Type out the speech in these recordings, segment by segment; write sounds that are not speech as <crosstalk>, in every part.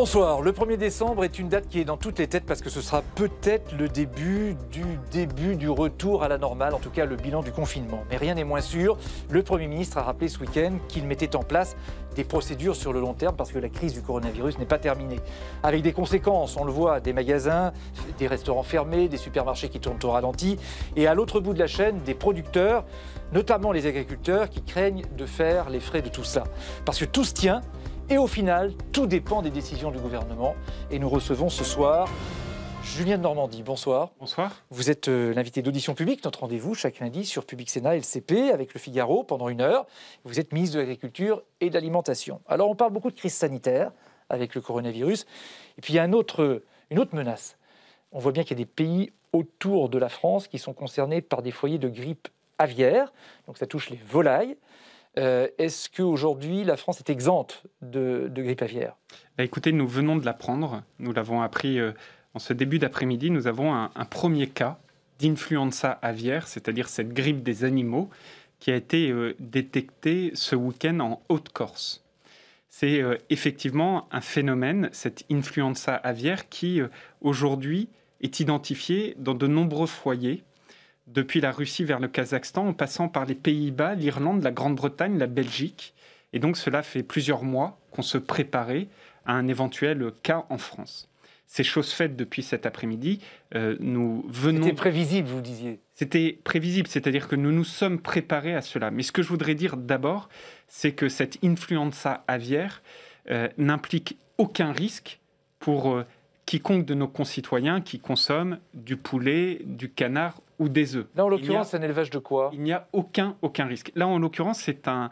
Bonsoir, le 1er décembre est une date qui est dans toutes les têtes parce que ce sera peut-être le début du début du retour à la normale, en tout cas le bilan du confinement. Mais rien n'est moins sûr, le Premier ministre a rappelé ce week-end qu'il mettait en place des procédures sur le long terme parce que la crise du coronavirus n'est pas terminée. Avec des conséquences, on le voit, des magasins, des restaurants fermés, des supermarchés qui tournent au ralenti et à l'autre bout de la chaîne, des producteurs, notamment les agriculteurs, qui craignent de faire les frais de tout ça. Parce que tout se tient et au final, tout dépend des décisions du gouvernement. Et nous recevons ce soir Julien de Normandie, bonsoir. Bonsoir. Vous êtes euh, l'invité d'audition publique, notre rendez-vous chaque lundi sur Public Sénat et le avec le Figaro pendant une heure. Vous êtes ministre de l'Agriculture et de l'Alimentation. Alors on parle beaucoup de crise sanitaire avec le coronavirus. Et puis il y a autre, une autre menace. On voit bien qu'il y a des pays autour de la France qui sont concernés par des foyers de grippe aviaire. Donc ça touche les volailles. Euh, est-ce qu'aujourd'hui, la France est exempte de, grippe aviaire bah, Écoutez, nous venons de l'apprendre. Nous l'avons appris euh, en ce début d'après-midi. Nous avons un, premier cas d'influenza aviaire, c'est-à-dire cette grippe des animaux, qui a été euh, détectée ce week-end en Haute-Corse. C'est effectivement un phénomène, cette influenza aviaire, qui aujourd'hui est identifiée dans de nombreux foyers depuis la Russie vers le Kazakhstan, en passant par les Pays-Bas, l'Irlande, la Grande-Bretagne, la Belgique. Et donc cela fait plusieurs mois qu'on se préparait à un éventuel cas en France. Ces choses faites depuis cet après-midi. Euh, nous venons. C'était prévisible, vous disiez. C'était prévisible, c'est-à-dire que nous nous sommes préparés à cela. Mais ce que je voudrais dire d'abord, c'est que cette influenza aviaire euh, n'implique aucun risque pour euh, quiconque de nos concitoyens qui consomme du poulet, du canard ou des oeufs. Là, en l'occurrence, c'est un élevage de quoi Il n'y a aucun, aucun risque. Là, en l'occurrence, c'est un,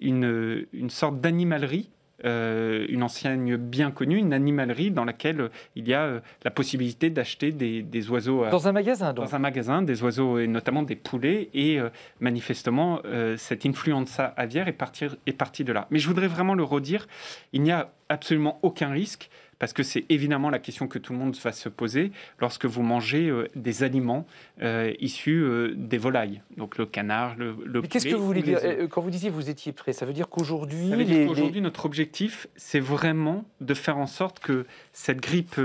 une, une sorte d'animalerie euh, une ancienne bien connue, une animalerie dans laquelle il y a euh, la possibilité d'acheter des, des, oiseaux. dans un magasin, donc. Dans un magasin, des oiseaux et notamment des poulets. Et euh, manifestement, cette influenza aviaire est, partie est partie de là. Mais je voudrais vraiment le redire, il n'y a absolument aucun risque. Parce que c'est évidemment la question que tout le monde va se poser lorsque vous mangez euh, des aliments euh, issus euh, des volailles, donc le canard, le, le qu'est-ce que vous voulez dire Quand vous disiez vous étiez prêt, ça veut dire qu'aujourd'hui... Aujourd'hui, notre objectif, c'est vraiment de faire en sorte que cette grippe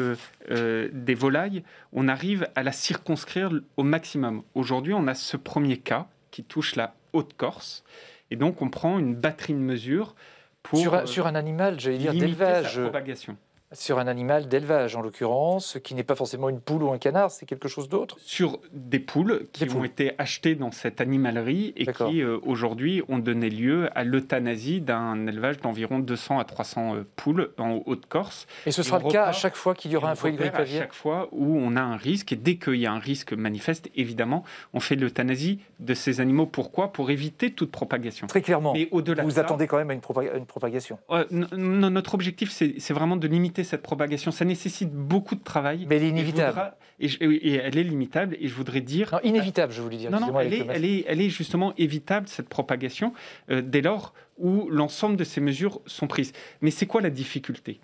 des volailles, on arrive à la circonscrire au maximum. Aujourd'hui, on a ce premier cas qui touche la Haute-Corse. Et donc, on prend une batterie de mesures pour. Sur un, animal, j'allais dire, d'élevage. propagation. Sur un animal d'élevage, en l'occurrence, qui n'est pas forcément une poule ou un canard, c'est quelque chose d'autre Sur des poules qui ont été achetées dans cette animalerie et qui, euh, aujourd'hui, ont donné lieu à l'euthanasie d'un élevage d'environ 200 à 300 euh, poules en Haute-Corse. Et ce sera le cas à chaque fois qu'il y aura un foyer de À chaque fois où on a un risque, et dès qu'il y a un risque manifeste, évidemment, on fait l'euthanasie de ces animaux. Pourquoi Pour éviter toute propagation. Très clairement. Mais au-delà vous, attendez quand même à une, propagation euh, Notre objectif, c'est vraiment de limiter cette propagation. Ça nécessite beaucoup de travail. Mais elle est inévitable. Et, elle est limitable. Et je voudrais dire. Non, inévitable, je voulais dire. Non, non, elle est, elle, est, justement évitable, cette propagation, euh, dès lors où l'ensemble de ces mesures sont prises. Mais c'est quoi la difficulté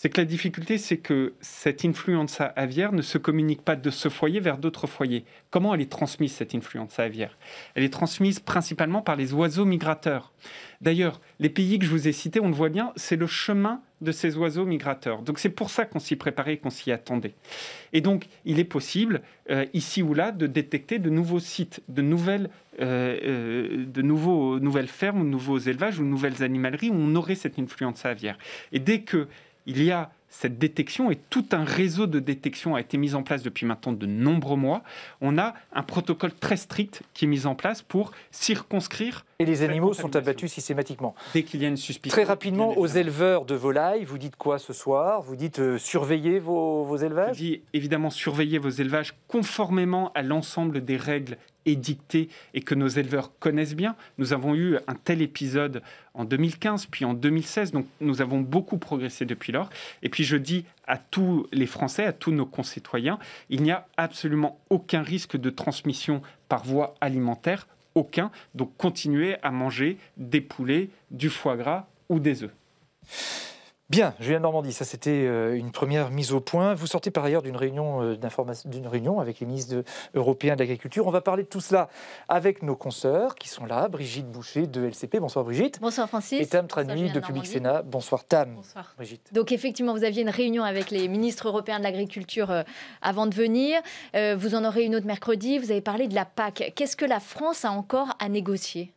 c'est que la difficulté, c'est que cette influenza aviaire ne se communique pas de ce foyer vers d'autres foyers. Comment elle est transmise, cette influenza aviaire Elle est transmise principalement par les oiseaux migrateurs. D'ailleurs, les pays que je vous ai cités, on le voit bien, c'est le chemin de ces oiseaux migrateurs. Donc c'est pour ça qu'on s'y préparait qu'on s'y attendait. Et donc il est possible, euh, ici ou là, de détecter de nouveaux sites, de nouvelles, euh, euh, de nouveaux, nouvelles fermes, de nouveaux élevages ou de nouvelles animaleries où on aurait cette influenza aviaire. Et dès que il y a cette détection et tout un réseau de détection a été mis en place depuis maintenant de nombreux mois. On a un protocole très strict qui est mis en place pour circonscrire. Et les animaux sont abattus systématiquement. Dès qu'il y a une suspicion. Très rapidement, aux éleveurs de volailles, vous dites quoi ce soir Vous dites euh, surveiller vos, vos élevages Je dis évidemment surveiller vos élevages conformément à l'ensemble des règles dictée et que nos éleveurs connaissent bien. Nous avons eu un tel épisode en 2015, puis en 2016, donc nous avons beaucoup progressé depuis lors. Et puis je dis à tous les Français, à tous nos concitoyens, il n'y a absolument aucun risque de transmission par voie alimentaire, aucun. Donc continuez à manger des poulets, du foie gras ou des œufs. Bien, Julien Normandie, ça c'était euh, une première mise au point. Vous sortez par ailleurs d'une réunion, euh, d'une réunion avec les ministres européens de l'agriculture. On va parler de tout cela avec nos consoeurs qui sont là, Brigitte Boucher de LCP. Bonsoir Brigitte. Bonsoir Francis. Et Tam Trani de Public Sénat. Bonsoir Tam. Bonsoir Brigitte. Donc effectivement, vous aviez une réunion avec les ministres européens de l'agriculture euh, avant de venir. Vous en aurez une autre mercredi. Vous avez parlé de la PAC. Qu'est-ce que la France a encore à négocier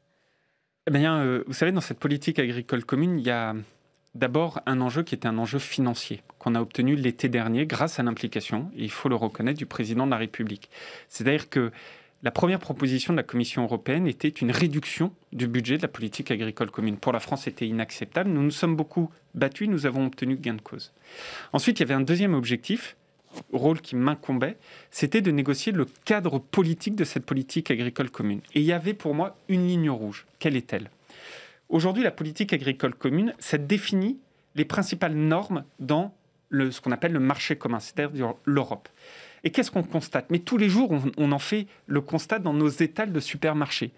eh bien, vous savez, dans cette politique agricole commune, il y a d'abord un enjeu qui était un enjeu financier, qu'on a obtenu l'été dernier grâce à l'implication, il faut le reconnaître, du président de la République. C'est-à-dire que la première proposition de la Commission européenne était une réduction du budget de la politique agricole commune. Pour la France, c'était inacceptable. Nous nous sommes beaucoup battus, nous avons obtenu gain de cause. Ensuite, il y avait un deuxième objectif, rôle qui m'incombait, c'était de négocier le cadre politique de cette politique agricole commune. Et il y avait pour moi une ligne rouge. Quelle est-elle Aujourd'hui, la politique agricole commune, ça définit les principales normes dans ce qu'on appelle le marché commun, c'est-à-dire l'Europe. Et qu'est-ce qu'on constate Mais tous les jours, on, on, en fait le constat dans nos étals de supermarchés.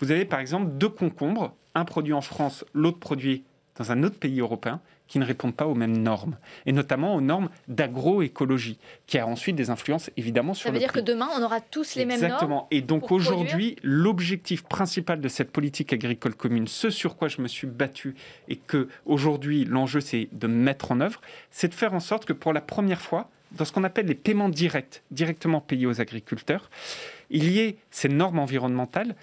Vous avez par exemple deux concombres, un produit en France, l'autre produit dans un autre pays européen, qui ne répondent pas aux mêmes normes, et notamment aux normes d'agroécologie, qui a ensuite des influences évidemment sur Ça veut dire que demain, on aura tous les mêmes normes. Exactement. Et donc aujourd'hui, l'objectif principal de cette politique agricole commune, ce sur quoi je me suis battu et que aujourd'hui l'enjeu c'est de mettre en œuvre, c'est de faire en sorte que pour la première fois, dans ce qu'on appelle les paiements directs, directement payés aux agriculteurs, il y ait ces normes environnementales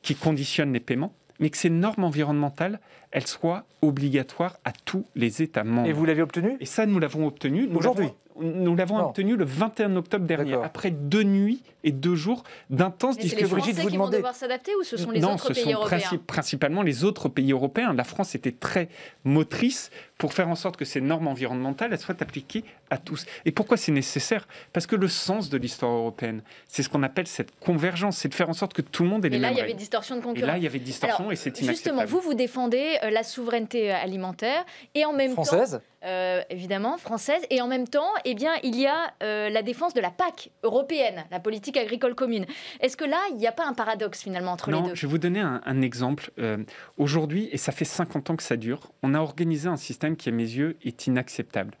qui conditionnent les paiements, mais que ces normes environnementales, elles soient obligatoires à tous les États membres. Et vous l'avez obtenu Et ça, nous l'avons obtenu. Aujourd'hui nous l'avons obtenu le 21 octobre dernier, après deux nuits et deux jours d'intenses discussions. C'est les Français qui vont devoir s'adapter ou ce sont les autres ce pays Non, ce sont principalement les autres pays européens. La France était très motrice pour faire en sorte que ces normes environnementales soient appliquées à tous. Et pourquoi c'est nécessaire Parce que le sens de l'histoire européenne, c'est ce qu'on appelle cette convergence, c'est de faire en sorte que tout le monde ait les et les là, y avait Distorsion de concurrence. Et là, il y avait distorsion et c'est inacceptable. Justement, vous, vous défendez euh, la souveraineté alimentaire et en même Française. Euh, évidemment, française. Et en même temps, eh bien, il y a euh, la défense de la PAC européenne, la politique agricole commune. Est-ce que là, il n'y a pas un paradoxe finalement entre les deux Je vais vous donner un, exemple. Euh, aujourd'hui, et ça fait 50 ans que ça dure, on a organisé un système qui, à mes yeux, est inacceptable.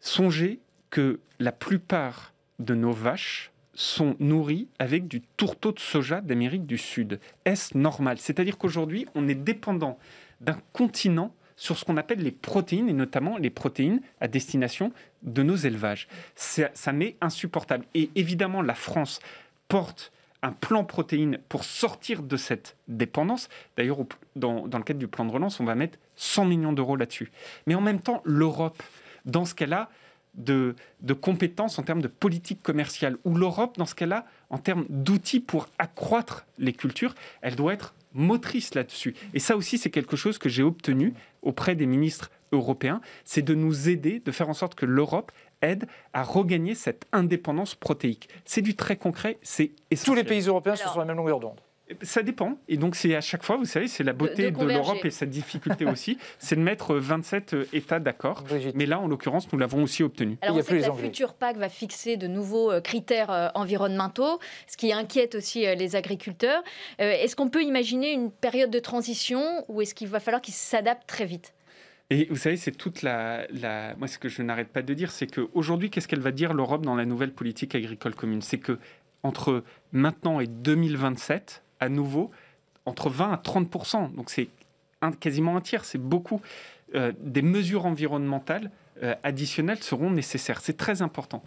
Songez que la plupart de nos vaches sont nourries avec du tourteau de soja d'Amérique du Sud. Est-ce normal C'est-à-dire qu'aujourd'hui, on est dépendant d'un continent sur ce qu'on appelle les protéines, et notamment les protéines à destination de nos élevages. Ça, m'est insupportable. Et évidemment, la France porte un plan protéines pour sortir de cette dépendance. D'ailleurs, dans, dans le cadre du plan de relance, on va mettre 100 millions d'euros là-dessus. Mais en même temps, l'Europe, dans ce qu'elle a, de, de, compétences en termes de politique commerciale, ou l'Europe, dans ce qu'elle a en termes d'outils pour accroître les cultures, elle doit être motrice là-dessus. Et ça aussi, c'est quelque chose que j'ai obtenu auprès des ministres européens, c'est de nous aider, de faire en sorte que l'Europe aide à regagner cette indépendance protéique. C'est du très concret, c'est essentiel. Tous les pays européens sont sur la même longueur d'onde ça dépend. Et donc, c'est à chaque fois, vous savez, c'est la beauté de, l'Europe et sa difficulté <laughs> aussi, c'est de mettre 27 euh, euh, États d'accord. Mais là, en l'occurrence, nous l'avons aussi obtenu. Alors, que la future PAC va fixer de nouveaux euh, critères environnementaux, ce qui inquiète aussi les agriculteurs. Est-ce qu'on peut imaginer une période de transition ou est-ce qu'il va falloir qu'ils s'adaptent très vite et vous savez, c'est toute la, la, Moi, ce que je n'arrête pas de dire, c'est qu'aujourd'hui, qu'est-ce qu'elle va dire l'Europe dans la nouvelle politique agricole commune C'est que entre maintenant et 2027, à nouveau entre 20 à 30 Donc c'est quasiment un tiers, c'est beaucoup. Euh, des mesures environnementales euh, additionnelles seront nécessaires. C'est très important.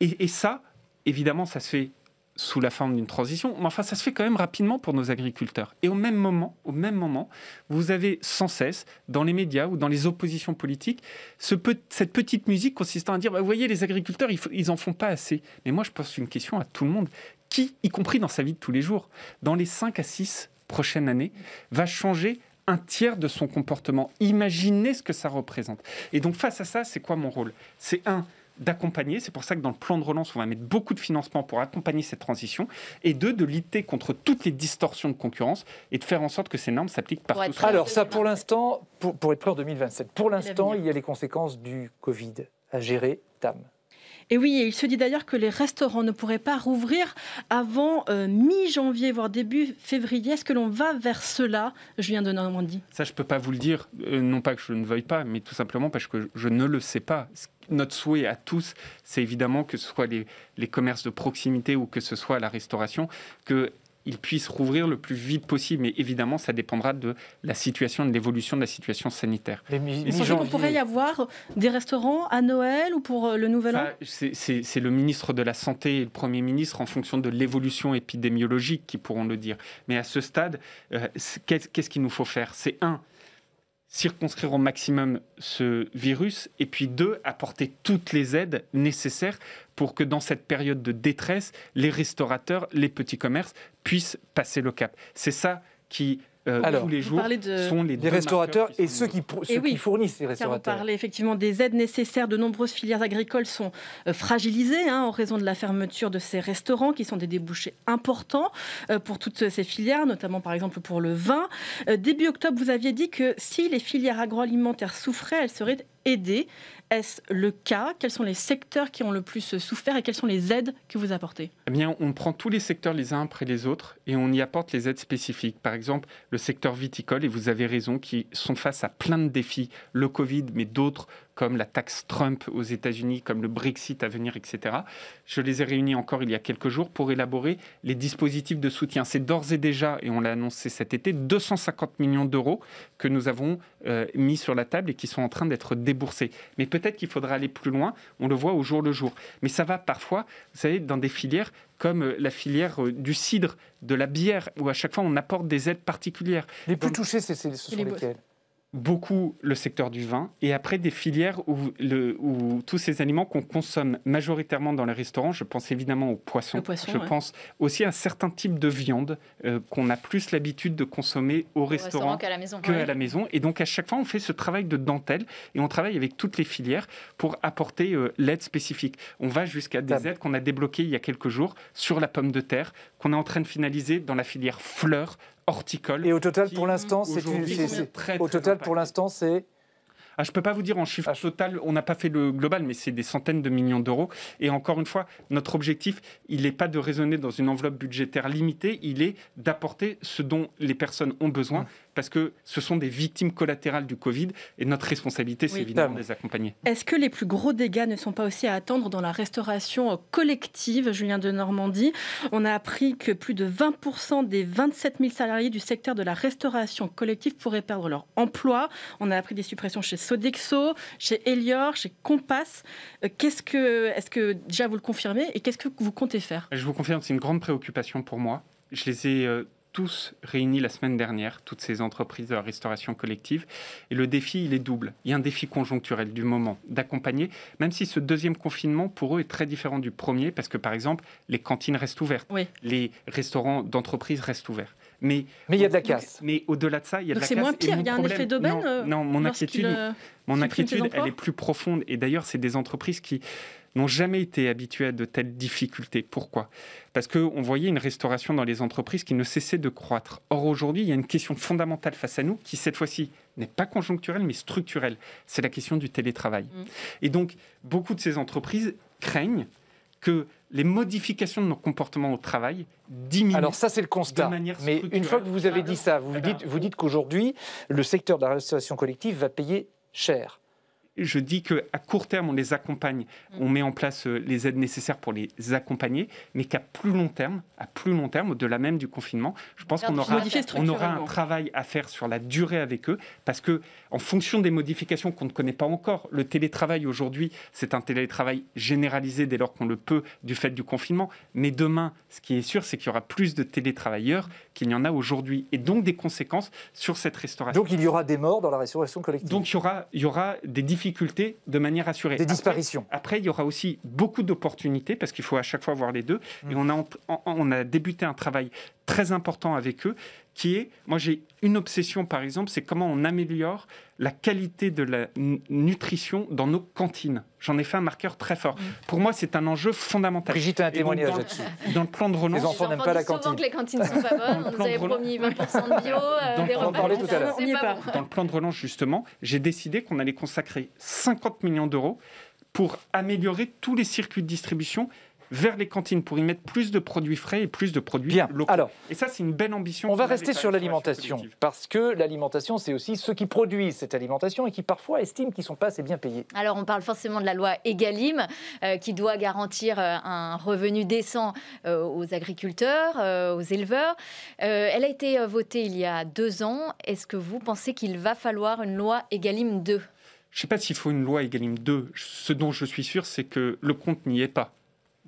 Et, ça, évidemment, ça se fait sous la forme d'une transition, mais enfin, ça se fait quand même rapidement pour nos agriculteurs. Et au même moment, au même moment, vous avez sans cesse, dans les médias ou dans les oppositions politiques, ce cette petite musique consistant à dire, bah, vous voyez, les agriculteurs, ils, ils en font pas assez. Mais moi, je pose une question à tout le monde qui, y compris dans sa vie de tous les jours, dans les 5 à 6 prochaines années, va changer un tiers de son comportement. Imaginez ce que ça représente. Et donc face à ça, c'est quoi mon rôle C'est un, d'accompagner, c'est pour ça que dans le plan de relance, on va mettre beaucoup de financement pour accompagner cette transition, et deux, de lutter contre toutes les distorsions de concurrence et de faire en sorte que ces normes s'appliquent partout. Alors ça, pour l'instant, pour, pour être prêt en 2027, pour l'instant, il y a les conséquences du Covid à gérer, TAM. Et oui, il se dit d'ailleurs que les restaurants ne pourraient pas rouvrir avant euh, mi-janvier, voire début février. Est-ce que l'on va vers cela, Julien de Normandie Ça, je ne peux pas vous le dire, euh, non pas que je ne veuille pas, mais tout simplement parce que je ne le sais pas. Notre souhait à tous, c'est évidemment que ce soit les, les commerces de proximité ou que ce soit la restauration, que ils puissent rouvrir le plus vite possible. Mais évidemment, ça dépendra de la situation, de l'évolution de la situation sanitaire. Mais, qu'on pourrait y avoir des restaurants à Noël ou pour euh, le Nouvel An C'est le ministre de la Santé et le Premier ministre en fonction de l'évolution épidémiologique qui pourront le dire. Mais à ce stade, euh, qu'est-ce qu'il nous faut faire C'est un, circonscrire au maximum ce virus, et puis deux, apporter toutes les aides nécessaires pour que dans cette période de détresse, les restaurateurs, les petits commerces puissent passer le cap. C'est ça qui euh, Alors, tous les jours de... sont les, restaurateurs et ceux eh qui, fournissent ces restaurateurs. Car on effectivement des aides nécessaires. De nombreuses filières agricoles sont euh, fragilisées hein, en raison de la fermeture de ces restaurants qui sont des débouchés importants euh, pour toutes ces filières, notamment par exemple pour le vin. Début octobre, vous aviez dit que si les filières agroalimentaires souffraient, elles seraient aidées. Est-ce le cas Quels sont les secteurs qui ont le plus souffert et quelles sont les aides que vous apportez eh bien, on prend tous les secteurs les uns après les autres et on y apporte les aides spécifiques. Par exemple, le secteur viticole, et vous avez raison, qui sont face à plein de défis, le Covid, mais d'autres comme la taxe Trump aux États-Unis, comme le Brexit à venir, etc. Je les ai réunis encore il y a quelques jours pour élaborer les dispositifs de soutien. C'est d'ores et déjà, et on l'a annoncé cet été, 250 millions d'euros que nous avons euh, mis sur la table et qui sont en train d'être déboursés. Mais peut-être qu'il faudra aller plus loin, on le voit au jour le jour. Mais ça va parfois, vous savez, dans des filières comme euh, la filière euh, du cidre, de la bière, où à chaque fois on apporte des aides particulières. Les plus touchés, c'est lesquels beaucoup le secteur du vin et après des filières où, tous ces aliments qu'on consomme majoritairement dans les restaurants, je pense évidemment aux poissons, je pense aussi à certains types de viande euh, qu'on a plus l'habitude de consommer au, restaurant, qu'à la maison. Que à la maison. Et donc à chaque fois, on fait ce travail de dentelle et on travaille avec toutes les filières pour apporter euh, l'aide spécifique. On va jusqu'à des aides qu'on a débloquées il y a quelques jours sur la pomme de terre qu'on est en train de finaliser dans la filière fleurs horticole. Et au total, pour l'instant, c'est au total, pour l'instant, c'est ah, je ne peux pas vous dire en chiffre ah, total, on n'a pas fait le global, mais c'est des centaines de millions d'euros. Et encore une fois, notre objectif, il n'est pas de raisonner dans une enveloppe budgétaire limitée, il est d'apporter ce dont les personnes ont besoin. Hum parce que ce sont des victimes collatérales du Covid et notre responsabilité, c'est évidemment de les accompagner. Est-ce que les plus gros dégâts ne sont pas aussi à attendre dans la restauration collective, Julien de Normandie On a appris que plus de 20% des 27 000 salariés du secteur de la restauration collective pourraient perdre leur emploi. On a appris des suppressions chez Sodexo, chez Elior, chez Compass. Euh, qu'est-ce que, est-ce que déjà vous le confirmez et qu'est-ce que vous comptez faire Je vous confirme, c'est une grande préoccupation pour moi. Je les ai euh, tous réunis la semaine dernière, toutes ces entreprises de restauration collective. Et le défi, il est double. Il y a un défi conjoncturel du moment d'accompagner, même si ce deuxième confinement, pour eux, est très différent du premier, parce que, par exemple, les cantines restent ouvertes, les restaurants d'entreprise restent ouverts. Mais il y a de la casse. Mais au-delà de ça, il y a de la casse. C'est moins pire. Il y a un effet d'aubaine. Non, mon euh, inquiétude, euh, mon elle est plus profonde. Et d'ailleurs, c'est des entreprises qui n'ont jamais été habituées à de telles difficultés. Pourquoi Parce qu'on voyait une restauration dans les entreprises qui ne cessait de croître. Or, aujourd'hui, il y a une question fondamentale face à nous qui, cette fois-ci, n'est pas conjoncturelle, mais structurelle. C'est la question du télétravail. Mmh. Et donc, beaucoup de ces entreprises craignent que les modifications de nos comportements au travail diminuent. Alors ça, c'est le constat. Mais une fois que vous avez ah, dit ça, vous dites, vous dites qu'aujourd'hui, le secteur de la restauration collective va payer cher je dis qu'à court terme, on les accompagne, mm. on met en place euh, les aides nécessaires pour les accompagner, mais qu'à plus long terme, à plus long terme, au-delà même du confinement, je pense qu'on aura, on aura un travail à faire sur la durée avec eux, parce que en fonction des modifications qu'on ne connaît pas encore, le télétravail aujourd'hui, c'est un télétravail généralisé dès lors qu'on le peut du fait du confinement, mais demain, ce qui est sûr, c'est qu'il y aura plus de télétravailleurs qu'il n'y en a aujourd'hui, et donc des conséquences sur cette restauration. Donc il y aura des morts dans la restauration collective. Donc il y aura, il y aura des difficultés difficultés de manière assurée. Des disparitions. Après, il y aura aussi beaucoup d'opportunités parce qu'il faut à chaque fois voir les deux. Mm. Et on on a débuté un travail très important avec eux qui est, moi j'ai une obsession par exemple, c'est comment on améliore la qualité de la nutrition dans nos cantines. J'en ai fait un marqueur très fort. Pour moi, c'est un enjeu fondamental. Brigitte a un témoignage là-dessus. Dans le plan de relance, les enfants n'aiment pas la cantine. les cantines sont pas bonnes. on nous avait promis 20% de bio. Euh, dans on en tout à Dans le plan de relance, justement, j'ai décidé qu'on allait consacrer 50 millions d'euros pour améliorer tous les circuits de distribution vers les cantines pour y mettre plus de produits frais et plus de produits Bien. locaux. Alors, et ça, c'est une belle ambition. On va rester sur l'alimentation, parce que l'alimentation, c'est aussi ceux qui produisent cette alimentation et qui parfois estiment qu'ils ne sont pas assez bien payés. Alors, on parle forcément de la loi Egalim, euh, qui doit garantir euh, un revenu décent euh, aux agriculteurs, aux éleveurs. elle a été votée il y a deux ans. Est-ce que vous pensez qu'il va falloir une loi Egalim 2 je ne sais pas s'il faut une loi Egalim 2. Ce dont je suis sûr, c'est que le compte n'y est pas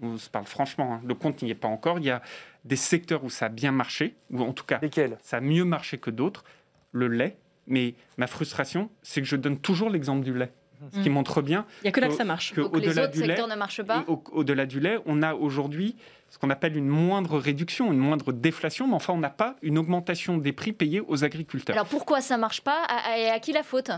on se parle franchement, hein. le compte n'y est pas encore. Il y a des secteurs où ça a bien marché, ou en tout cas, ça a mieux marché que d'autres. Le lait, mais ma frustration, c'est que je donne toujours l'exemple du lait. Ce qui mmh. montre bien. quau que là que ça marche. delà du secteurs lait, ne marchent pas. Au, delà du lait, on a aujourd'hui ce qu'on appelle une moindre réduction, une moindre déflation, mais enfin, on n'a pas une augmentation des prix payés aux agriculteurs. Alors pourquoi ça ne marche pas et à, qui la faute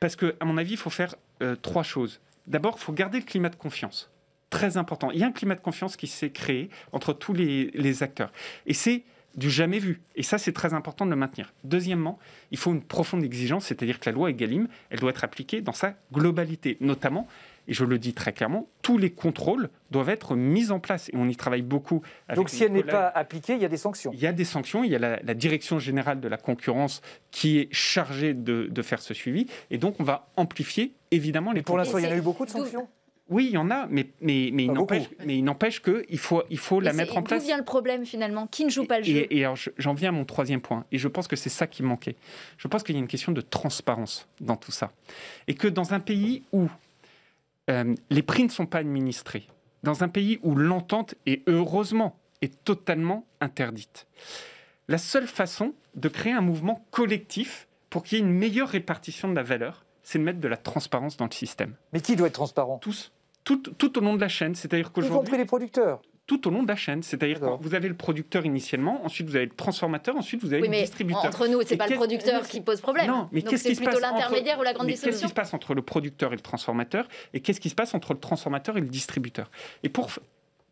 Parce qu'à mon avis, il faut faire euh, trois choses. D'abord, il faut garder le climat de confiance très important. Il y a un climat de confiance qui s'est créé entre tous les, acteurs. Et c'est du jamais vu. Et ça, c'est très important de le maintenir. Deuxièmement, il faut une profonde exigence, c'est-à-dire que la loi EGalim, elle doit être appliquée dans sa globalité, notamment, et je le dis très clairement, tous les contrôles doivent être mis en place. Et on y travaille beaucoup. Donc si elle n'est pas appliquée, il y a des sanctions Il y a des sanctions. Il y a la, Direction générale de la concurrence qui est chargée de, faire ce suivi. Et donc, on va amplifier, évidemment, les... pour pour l'instant, il y a eu beaucoup de sanctions oui, il y en a, mais, mais, mais, il n'empêche qu'il faut, il faut la mettre en place. D'où vient le problème finalement Qui ne joue pas le jeu Et, et j'en viens à mon troisième point, et je pense que c'est ça qui manquait. Je pense qu'il y a une question de transparence dans tout ça. Et que dans un pays où euh, les prix ne sont pas administrés, dans un pays où l'entente, est, heureusement, est totalement interdite, la seule façon de créer un mouvement collectif pour qu'il y ait une meilleure répartition de la valeur, c'est de mettre de la transparence dans le système. Mais qui doit être transparent Tous tout, au long de la chaîne. C'est-à-dire qu'aujourd'hui. les producteurs tout au long de la chaîne. C'est-à-dire que vous avez le producteur initialement, ensuite vous avez le transformateur, ensuite vous avez le distributeur. Entre nous, c'est pas le producteur qui pose problème. Non, mais qu'est-ce qui se passe entre l'intermédiaire ou la grande Qu'est-ce qui se passe entre le producteur et le transformateur Et qu'est-ce qui se passe entre le transformateur et le distributeur Et pour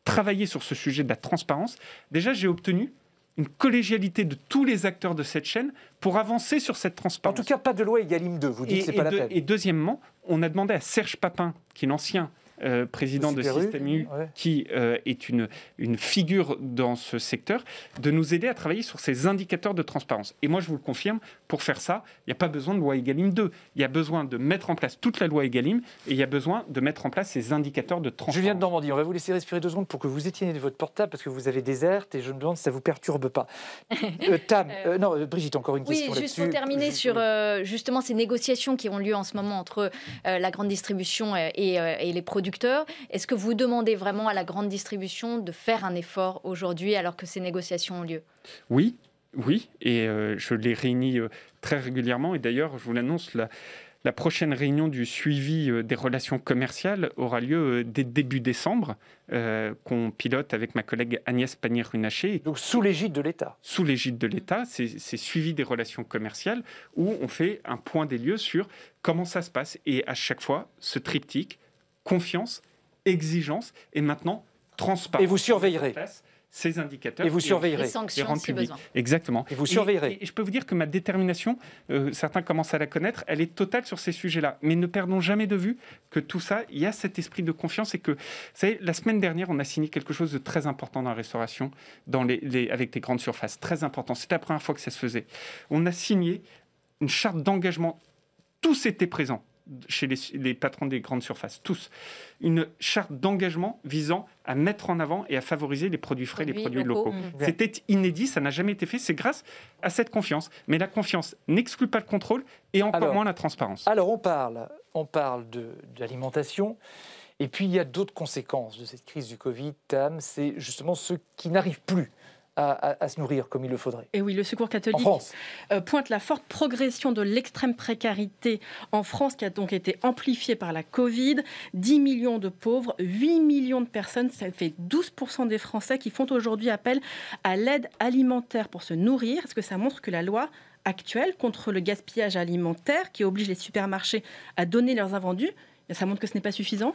travailler sur ce sujet de la transparence, déjà j'ai obtenu une collégialité de tous les acteurs de cette chaîne pour avancer sur cette transparence. En tout cas, pas de loi Egalim 2, vous dites, c'est pas la peine. Et deuxièmement, on a demandé à Serge Papin, qui est l'ancien euh, président de Système U, qui euh, est une, une figure dans ce secteur, de nous aider à travailler sur ces indicateurs de transparence. Et moi, je vous le confirme, pour faire ça, il n'y a pas besoin de loi EGalim 2. Il y a besoin de mettre en place toute la loi EGalim et il y a besoin de mettre en place ces indicateurs de transparence. Julien de Normandie, on va vous laisser respirer deux secondes pour que vous étiez de votre portable parce que vous avez des et je me demande si ça vous perturbe pas. <laughs> Euh, Tam, non, Brigitte, encore une oui, question. Oui, juste pour terminer sur justement ces négociations qui ont lieu en ce moment entre la grande distribution et, et les produits est-ce que vous demandez vraiment à la grande distribution de faire un effort aujourd'hui alors que ces négociations ont lieu Oui, oui, et euh, je les réunis euh, très régulièrement. Et d'ailleurs, je vous l'annonce, la, prochaine réunion du suivi euh, des relations commerciales aura lieu dès début décembre, qu'on pilote avec ma collègue Agnès Pannier-Runacher. Donc sous l'égide de l'État. Sous l'égide de l'État, c'est suivi des relations commerciales où on fait un point des lieux sur comment ça se passe. Et à chaque fois, ce triptyque, confiance, exigence et maintenant transparence. Et vous surveillerez ces indicateurs. Et vous surveillerez. Les sanctions, Exactement. Et vous surveillerez. Et, je peux vous dire que ma détermination, euh, certains commencent à la connaître, elle est totale sur ces sujets-là. Mais ne perdons jamais de vue que tout ça, il y a cet esprit de confiance et que, vous savez, la semaine dernière, on a signé quelque chose de très important dans la restauration, dans les, avec des grandes surfaces. Très important. C'est la première fois que ça se faisait. On a signé une charte d'engagement. Tous étaient présents chez les, patrons des grandes surfaces, tous. Une charte d'engagement visant à mettre en avant et à favoriser les produits frais, les produits locaux. Mmh. C'était inédit, ça n'a jamais été fait. C'est grâce à cette confiance. Mais la confiance n'exclut pas le contrôle et encore moins la transparence. Alors on parle, on parle d'alimentation. Et puis il y a d'autres conséquences de cette crise du Covid, Tam, c'est justement ceux qui n'arrivent plus à, se nourrir comme il le faudrait. Et oui, le Secours catholique euh, pointe la forte progression de l'extrême précarité en France, qui a donc été amplifiée par la Covid. 10 millions de pauvres, 8 millions de personnes, ça fait 12% des Français qui font aujourd'hui appel à l'aide alimentaire pour se nourrir. Est-ce que ça montre que la loi actuelle contre le gaspillage alimentaire, qui oblige les supermarchés à donner leurs invendus, ça montre que ce n'est pas suffisant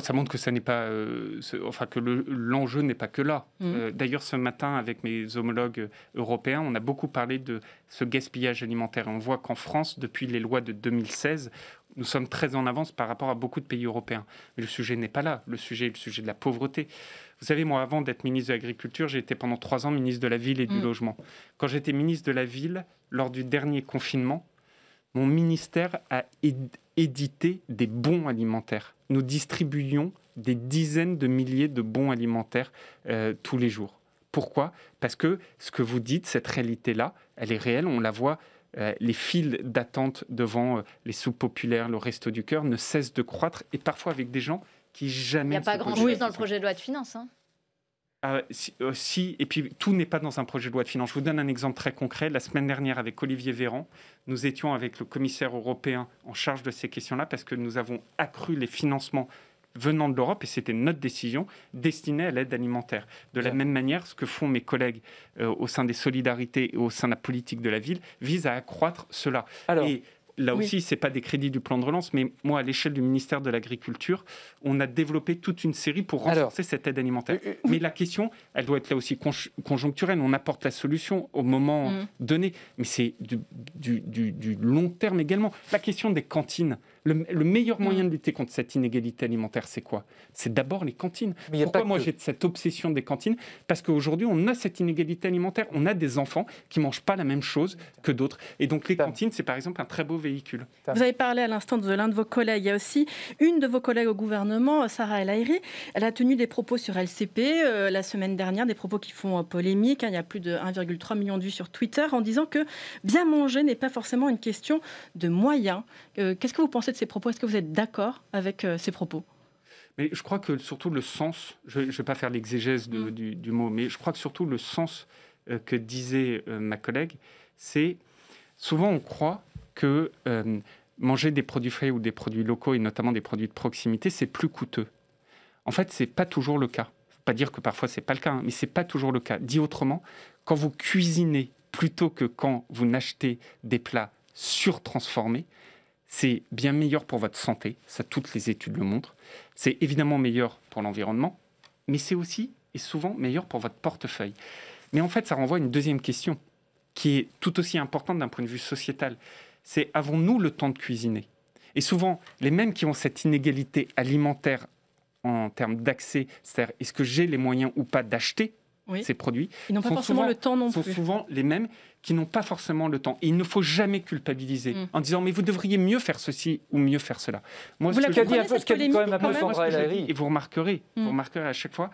ça montre que n'est pas, euh, enfin que l'enjeu n'est pas que là. Mmh. Euh, d'ailleurs, ce matin, avec mes homologues européens, on a beaucoup parlé de ce gaspillage alimentaire. on voit qu'en France, depuis les lois de 2016, nous sommes très en avance par rapport à beaucoup de pays européens. le sujet n'est pas là. Le sujet est le sujet de la pauvreté. Vous savez, moi, avant d'être ministre de l'Agriculture, j'ai été pendant trois ans ministre de la Ville et du mmh. Logement. Quand j'étais ministre de la Ville, lors du dernier confinement, mon ministère a édité des bons alimentaires. Nous distribuions des dizaines de milliers de bons alimentaires euh, tous les jours. Pourquoi Parce que ce que vous dites, cette réalité-là, elle est réelle, on la voit. Euh, les files d'attente devant euh, les soupes populaires, le resto du cœur, ne cessent de croître, et parfois avec des gens qui jamais... Il n'y a pas grand-chose dans le projet de loi de finances. Hein. Ah, euh, et puis tout n'est pas dans un projet de loi de finances. Je vous donne un exemple très concret. La semaine dernière, avec Olivier Véran, nous étions avec le commissaire européen en charge de ces questions-là parce que nous avons accru les financements venant de l'Europe, et c'était notre décision, destinée à l'aide alimentaire. De la même manière, ce que font mes collègues euh, au sein des solidarités et au sein de la politique de la ville vise à accroître cela. Alors, là aussi, ce n'est pas des crédits du plan de relance, mais moi, à l'échelle du ministère de l'Agriculture, on a développé toute une série pour renforcer cette aide alimentaire. Euh, euh, mais la question, elle doit être là aussi conjoncturelle. On apporte la solution au moment mm. donné, mais c'est du, long terme également. La question des cantines, le, meilleur mm. moyen de lutter contre cette inégalité alimentaire, c'est quoi C'est d'abord les cantines. Pourquoi moi j'ai cette obsession des cantines Parce qu'aujourd'hui, on a cette inégalité alimentaire. On a des enfants qui mangent pas la même chose que d'autres. Et donc les cantines, c'est par exemple un très beau véhicule. Vous avez parlé à l'instant de l'un de vos collègues. Il y a aussi une de vos collègues au gouvernement, euh, Sarah El Haïry. Elle a tenu des propos sur LCP euh, la semaine dernière, des propos qui font euh, polémique. Hein. Il y a plus de 1,3 million de vues sur Twitter en disant que bien manger n'est pas forcément une question de moyens. Qu'est-ce que vous pensez de ces propos Est-ce que vous êtes d'accord avec euh, ces propos mais je crois que surtout le sens, je ne vais pas faire l'exégèse mm. du, mot, mais je crois que surtout le sens euh, que disait euh, ma collègue, c'est souvent on croit que manger des produits frais ou des produits locaux et notamment des produits de proximité, c'est plus coûteux. En fait, c'est pas toujours le cas. Faut pas dire que parfois c'est pas le cas, mais hein, mais c'est pas toujours le cas. Dit autrement, quand vous cuisinez plutôt que quand vous n'achetez des plats surtransformés, c'est bien meilleur pour votre santé, ça toutes les études le montrent. C'est évidemment meilleur pour l'environnement, mais c'est aussi et souvent meilleur pour votre portefeuille. Mais en fait, ça renvoie à une deuxième question qui est tout aussi importante d'un point de vue sociétal. C'est avons-nous le temps de cuisiner Et souvent, les mêmes qui ont cette inégalité alimentaire en termes d'accès, c'est-à-dire est-ce que j'ai les moyens ou pas d'acheter ces produits. Ils n'ont pas forcément le temps non plus. sont souvent les mêmes qui n'ont pas forcément le temps. Et il ne faut jamais culpabiliser mm. en disant mais vous devriez mieux faire ceci ou mieux faire cela. Moi, vous ce que dit un peu ce quand même peu Et vous remarquerez, vous mm. remarquerez à chaque fois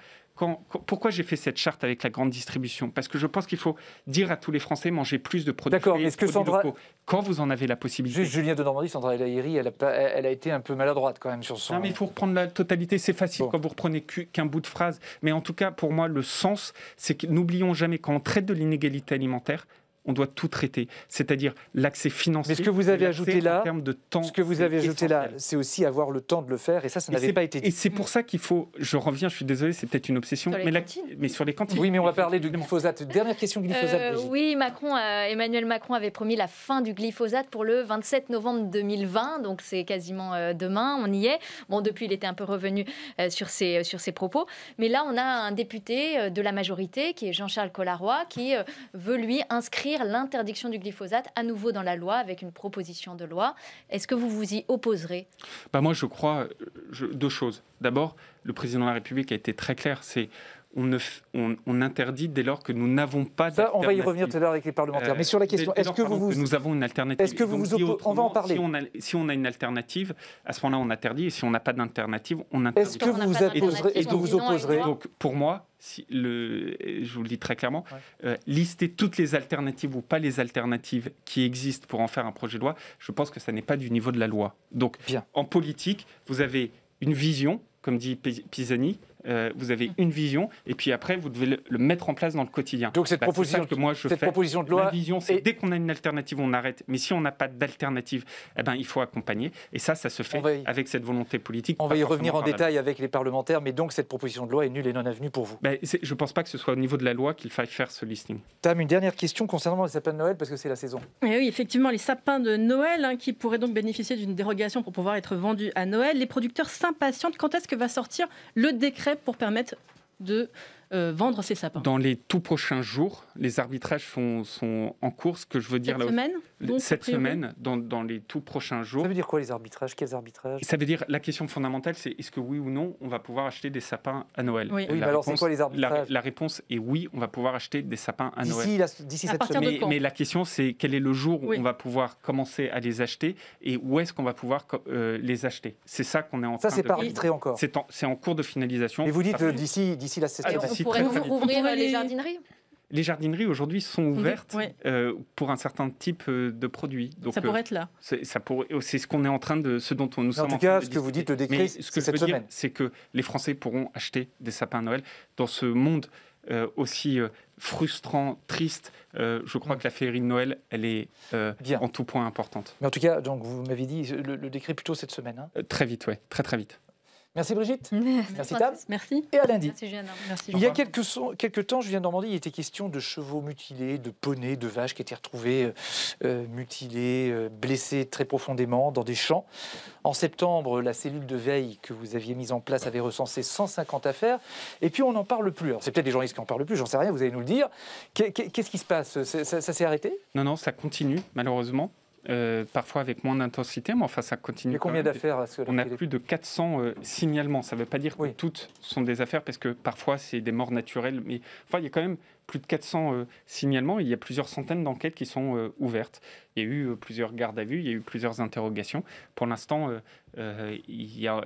pourquoi j'ai fait cette charte avec la grande distribution Parce que je pense qu'il faut dire à tous les Français manger plus de produits. D'accord. Est-ce que Sandra, locaux, quand vous en avez la possibilité, Julien de Normandie, Sandra Lahiri, elle, a, elle a été un peu maladroite quand même sur son. Non, mais il faut reprendre la totalité. C'est facile quand vous reprenez qu'un bout de phrase. Mais en tout cas, pour moi, le sens, c'est que n'oublions jamais quand on traite de l'inégalité alimentaire, on doit tout traiter, c'est-à-dire l'accès financier. Mais ce que vous avez ajouté là, en termes de temps, ce que vous avez ajouté là, c'est aussi avoir le temps de le faire, et ça, ça n'avait pas été dit. Et c'est pour ça qu'il faut, je reviens, je suis désolé, c'est peut-être une obsession, mais, mais, sur les quantités. Oui, mais on va parler du glyphosate. Dernière question glyphosate. Euh, oui, Macron, euh, Emmanuel Macron avait promis la fin du glyphosate pour le 27 novembre 2020, donc c'est quasiment euh, demain, on y est. Bon, depuis, il était un peu revenu sur, ses, sur ses propos, mais là, on a un député de la majorité, qui est Jean-Charles Collaroy, qui veut lui inscrire l'interdiction du glyphosate à nouveau dans la loi avec une proposition de loi. Est-ce que vous vous y opposerez bah, Moi, je crois euh, deux choses. D'abord, le président de la République a été très clair, c'est on, ne on, interdit dès lors que nous n'avons pas Ça, on va y revenir tout à l'heure avec les parlementaires. Euh, mais sur la question, est-ce que vous, vous... nous avons une alternative Est-ce que vous, vous On va en parler. Si on, a, si on, a, une alternative, à ce moment-là, on interdit. Et si on n'a pas d'alternative, on interdit. Est-ce que vous vous opposerez, opposerez Donc, pour moi, si le, je vous le dis très clairement, euh, lister toutes les alternatives ou pas les alternatives qui existent pour en faire un projet de loi, je pense que ça n'est pas du niveau de la loi. Donc, en politique, vous avez une vision, comme dit Pisani, euh, vous avez mm. une vision, et puis après, vous devez le, mettre en place dans le quotidien. Donc cette, bah, proposition, que moi, je fais. proposition de loi... La vision, c'est dès qu'on a une alternative, on arrête. Mais si on n'a pas d'alternative, eh ben, il faut accompagner. Et ça, ça se fait avec cette volonté politique. On va y revenir en détail avec les parlementaires, mais donc cette proposition de loi est nulle et non avenue pour vous. Ben, je ne pense pas que ce soit au niveau de la loi qu'il faille faire ce listing. Tam, une dernière question concernant les sapins de Noël, parce que c'est la saison. oui, effectivement, les sapins de Noël, hein, qui pourraient donc bénéficier d'une dérogation pour pouvoir être vendus à Noël, les producteurs s'impatientent. Quand est-ce que va sortir le décret pour permettre de euh, vendre ses sapins. Dans les tout prochains jours, les arbitrages sont, en cours. Ce que je veux dire cette semaine, cette semaine, dans, dans, les tout prochains jours. Ça veut dire quoi les arbitrages Quels arbitrages Ça veut dire la question fondamentale, c'est est-ce que oui ou non on va pouvoir acheter des sapins à Noël Oui, alors c'est quoi les arbitrages la, réponse est oui, on va pouvoir acheter des sapins à Noël. D'ici cette semaine. Mais, la question c'est quel est le jour où on va pouvoir commencer à les acheter et où est-ce qu'on va pouvoir euh, les acheter C'est ça qu'on est en train de. Ça c'est pas arbitré encore. C'est en, en, cours de finalisation. Et vous dites euh, d'ici d'ici la semaine pour ouvrir les... jardineries les jardineries aujourd'hui sont mhm. ouvertes euh, pour un certain type euh, de produits. ça pourrait être là. Euh, c'est, ça pourrait, oh, c'est ce qu'on est en train de, ce dont on nous en En tout cas, ce que vous dites, le décret, ce que cette semaine. c'est que les Français pourront acheter des sapins Noël dans ce monde aussi frustrant, triste. je crois mm. que la féerie de Noël, elle est en tout point importante. Mais en tout cas, donc vous m'avez dit le, décret plutôt cette semaine. Hein. très vite, oui, très très vite. Merci Brigitte. <laughs> Merci, merci Merci. Et à lundi. Merci, Il y a quelques, temps, quelques temps, de Normandie, il était question de chevaux mutilés, de poneys, de vaches qui étaient retrouvées euh, euh, mutilés, euh, blessés très profondément dans des champs. En septembre, la cellule de veille que vous aviez mise en place avait recensé 150 affaires. Et puis on n'en parle plus. Alors c'est peut-être des journalistes qui n'en parlent plus, j'en sais rien, vous allez nous le dire. Qu'est-ce qui se passe ça s'est arrêté Non, non, ça continue, malheureusement. Euh, parfois avec moins d'intensité, mais enfin ça continue. Mais combien d'affaires On a plus de 400 euh, signalements. Ça ne veut pas dire que toutes sont des affaires, parce que parfois c'est des morts naturelles, mais enfin il y a quand même plus de 400 euh, signalements. Il y a plusieurs centaines d'enquêtes qui sont euh, ouvertes. Il y a eu euh, plusieurs gardes à vue, il y a eu plusieurs interrogations. Pour l'instant,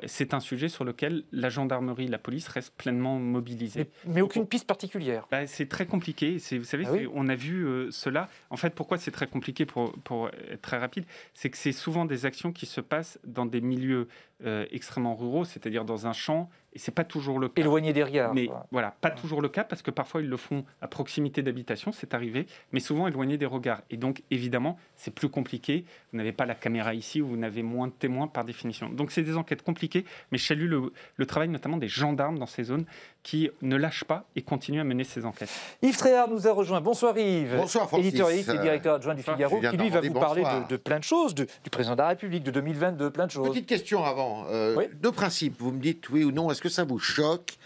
c'est un sujet sur lequel la gendarmerie, la police restent pleinement mobilisées. Mais, aucune piste particulière. Bah, c'est très compliqué. Vous savez, ah on a vu cela. En fait, pourquoi c'est très compliqué pour être très rapide C'est que c'est souvent des actions qui se passent dans des milieux euh, extrêmement ruraux, c'est-à-dire dans un champ, et c'est pas toujours le cas. Éloigné des regards. Mais voilà, pas toujours le cas parce que parfois ils le font à proximité d'habitations, c'est arrivé, mais souvent éloigné des regards. Et donc évidemment, c'est plus compliqué. Vous n'avez pas la caméra ici, vous n'avez moins de témoins par définition. Donc c'est des enquêtes compliquées, mais je salue le travail notamment des gendarmes dans ces zones qui ne lâche pas et continue à mener ses enquêtes. Yves Tréhard nous a rejoint. Bonsoir Yves. Bonsoir Francis. Éditeur et euh, directeur adjoint du Figaro, qui lui va vous parler de, plein de choses, du président de la République, de 2022, plein de choses. Petite question avant. Euh, principe deux principes. Vous me dites oui ou non, est-ce que ça vous choque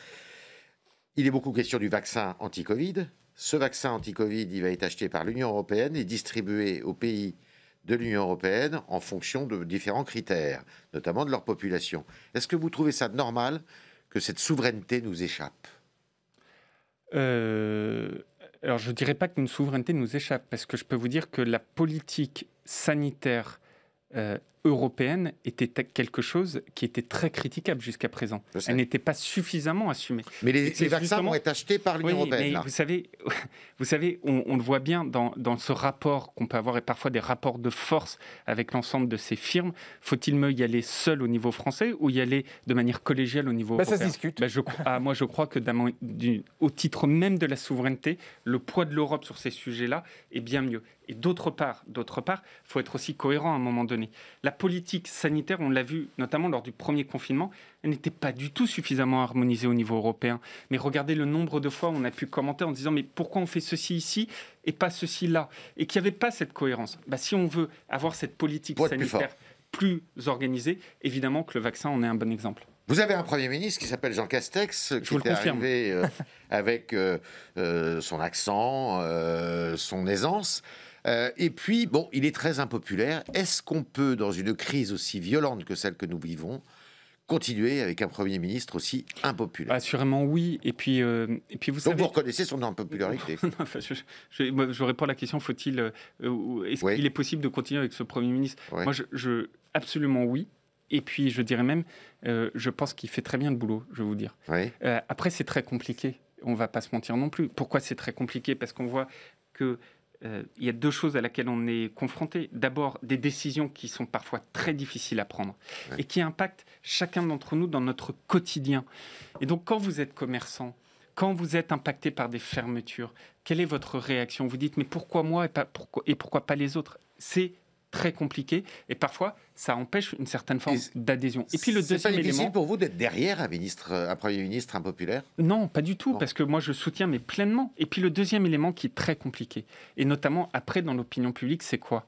Il est beaucoup question du vaccin anti-Covid. Ce vaccin anti-Covid, il va être acheté par l'Union européenne et distribué aux pays de l'Union européenne en fonction de différents critères, notamment de leur population. Est-ce que vous trouvez ça normal que cette souveraineté nous échappe euh, Alors je ne dirais pas qu'une souveraineté nous échappe, parce que je peux vous dire que la politique sanitaire euh, européenne était quelque chose qui était très critiquable jusqu'à présent. Elle n'était pas suffisamment assumée. Mais les, vaccins vont être achetés par l'Union européenne. Vous savez, <laughs> vous savez on, le voit bien dans, dans ce rapport qu'on peut avoir et parfois des rapports de force avec l'ensemble de ces firmes. Faut-il me y aller seul au niveau français ou y aller de manière collégiale au niveau européen bah, Ça se discute. Bah, ah, moi, je crois que au titre même de la souveraineté, le poids de l'Europe sur ces sujets-là est bien mieux. Et d'autre part, d'autre part, faut être aussi cohérent à un moment donné. La politique sanitaire, on l'a vu notamment lors du premier confinement, elle n'était pas du tout suffisamment harmonisée au niveau européen. Mais regardez le nombre de fois où on a pu commenter en disant mais pourquoi on fait ceci ici et pas ceci là Et qu'il n'y avait pas cette cohérence. Bah, si on veut avoir cette politique sanitaire plus, organisée, évidemment que le vaccin en est un bon exemple. Vous avez un Premier ministre qui s'appelle Jean Castex, qui vous est arrivé euh, avec euh, euh, son accent, son aisance. Euh, et puis, bon, il est très impopulaire. Est-ce qu'on peut, dans une crise aussi violente que celle que nous vivons, continuer avec un Premier ministre aussi impopulaire Assurément oui. Et puis, euh, et puis vous Donc savez... vous reconnaissez son impopularité <laughs> je, réponds à la question, faut-il... Euh, est-ce qu'il est possible de continuer avec ce Premier ministre Moi, je, absolument oui. Et puis, je dirais même, je pense qu'il fait très bien le boulot, je vais vous dire. après, c'est très compliqué. On ne va pas se mentir non plus. Pourquoi c'est très compliqué Parce qu'on voit que euh, il y a deux choses à laquelle on est confronté. D'abord, des décisions qui sont parfois très difficiles à prendre et qui impactent chacun d'entre nous dans notre quotidien. Et donc, quand vous êtes commerçant, quand vous êtes impacté par des fermetures, quelle est votre réaction Vous dites, mais pourquoi moi et, pourquoi, et pourquoi pas les autres C'est très compliqué et parfois ça empêche une certaine forme d'adhésion. Et puis le deuxième pas difficile élément, pour vous d'être derrière un ministre, un premier ministre impopulaire Non, pas du tout, parce que moi je soutiens mais pleinement. Et puis le deuxième élément qui est très compliqué et notamment après dans l'opinion publique, c'est quoi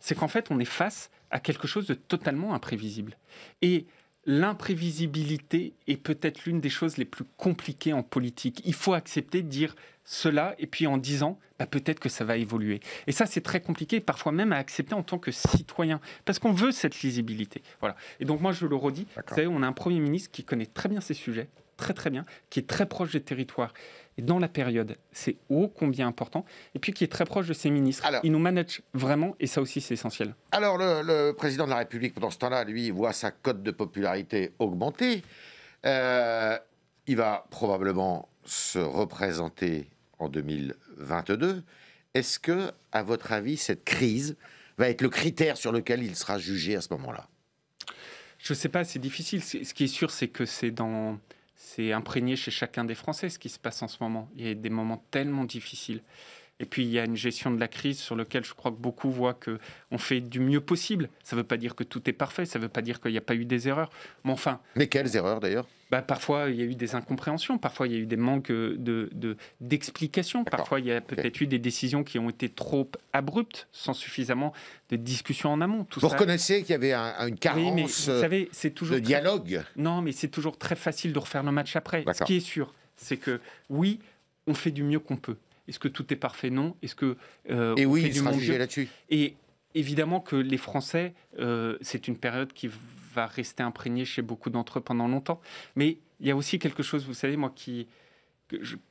C'est qu'en fait on est face à quelque chose de totalement imprévisible et L'imprévisibilité est peut-être l'une des choses les plus compliquées en politique. Il faut accepter de dire cela et puis en disant bah, peut-être que ça va évoluer. Et ça, c'est très compliqué, parfois même à accepter en tant que citoyen, parce qu'on veut cette lisibilité. Voilà. Et donc moi, je le redis, vous on a un Premier ministre qui connaît très bien ces sujets, très très bien, qui est très proche des territoires et dans la période. C'est ô combien important. Et puis qui est très proche de ses ministres. Alors, il nous manage vraiment et ça aussi c'est essentiel. Alors le, président de la République, pendant ce temps-là, lui, voit sa cote de popularité augmenter. Euh, il va probablement se représenter en 2022. Est-ce que, à votre avis, cette crise va être le critère sur lequel il sera jugé à ce moment-là Je ne sais pas, c'est difficile. Ce qui est sûr, c'est que c'est dans c'est imprégné chez chacun des Français ce qui se passe en ce moment. Il y a des moments tellement difficiles. Et puis il y a une gestion de la crise sur laquelle je crois que beaucoup voient qu'on fait du mieux possible. Ça ne veut pas dire que tout est parfait, ça ne veut pas dire qu'il n'y a pas eu des erreurs. Mais enfin. Mais quelles erreurs d'ailleurs bah, Parfois il y a eu des incompréhensions, parfois il y a eu des manques d'explications, de, parfois il y a peut-être eu des décisions qui ont été trop abruptes, sans suffisamment de discussion en amont. Vous reconnaissez qu'il y avait un, une carence mais, vous euh, savez, toujours de dialogue Non, mais c'est toujours très facile de refaire le match après. Ce qui est sûr, c'est que oui, on fait du mieux qu'on peut. Est-ce que tout est parfait Non. Est-ce que euh, et oui, il du là-dessus. Et évidemment que les Français, euh, c'est une période qui va rester imprégnée chez beaucoup d'entre eux pendant longtemps. Mais il y a aussi quelque chose, vous savez, moi qui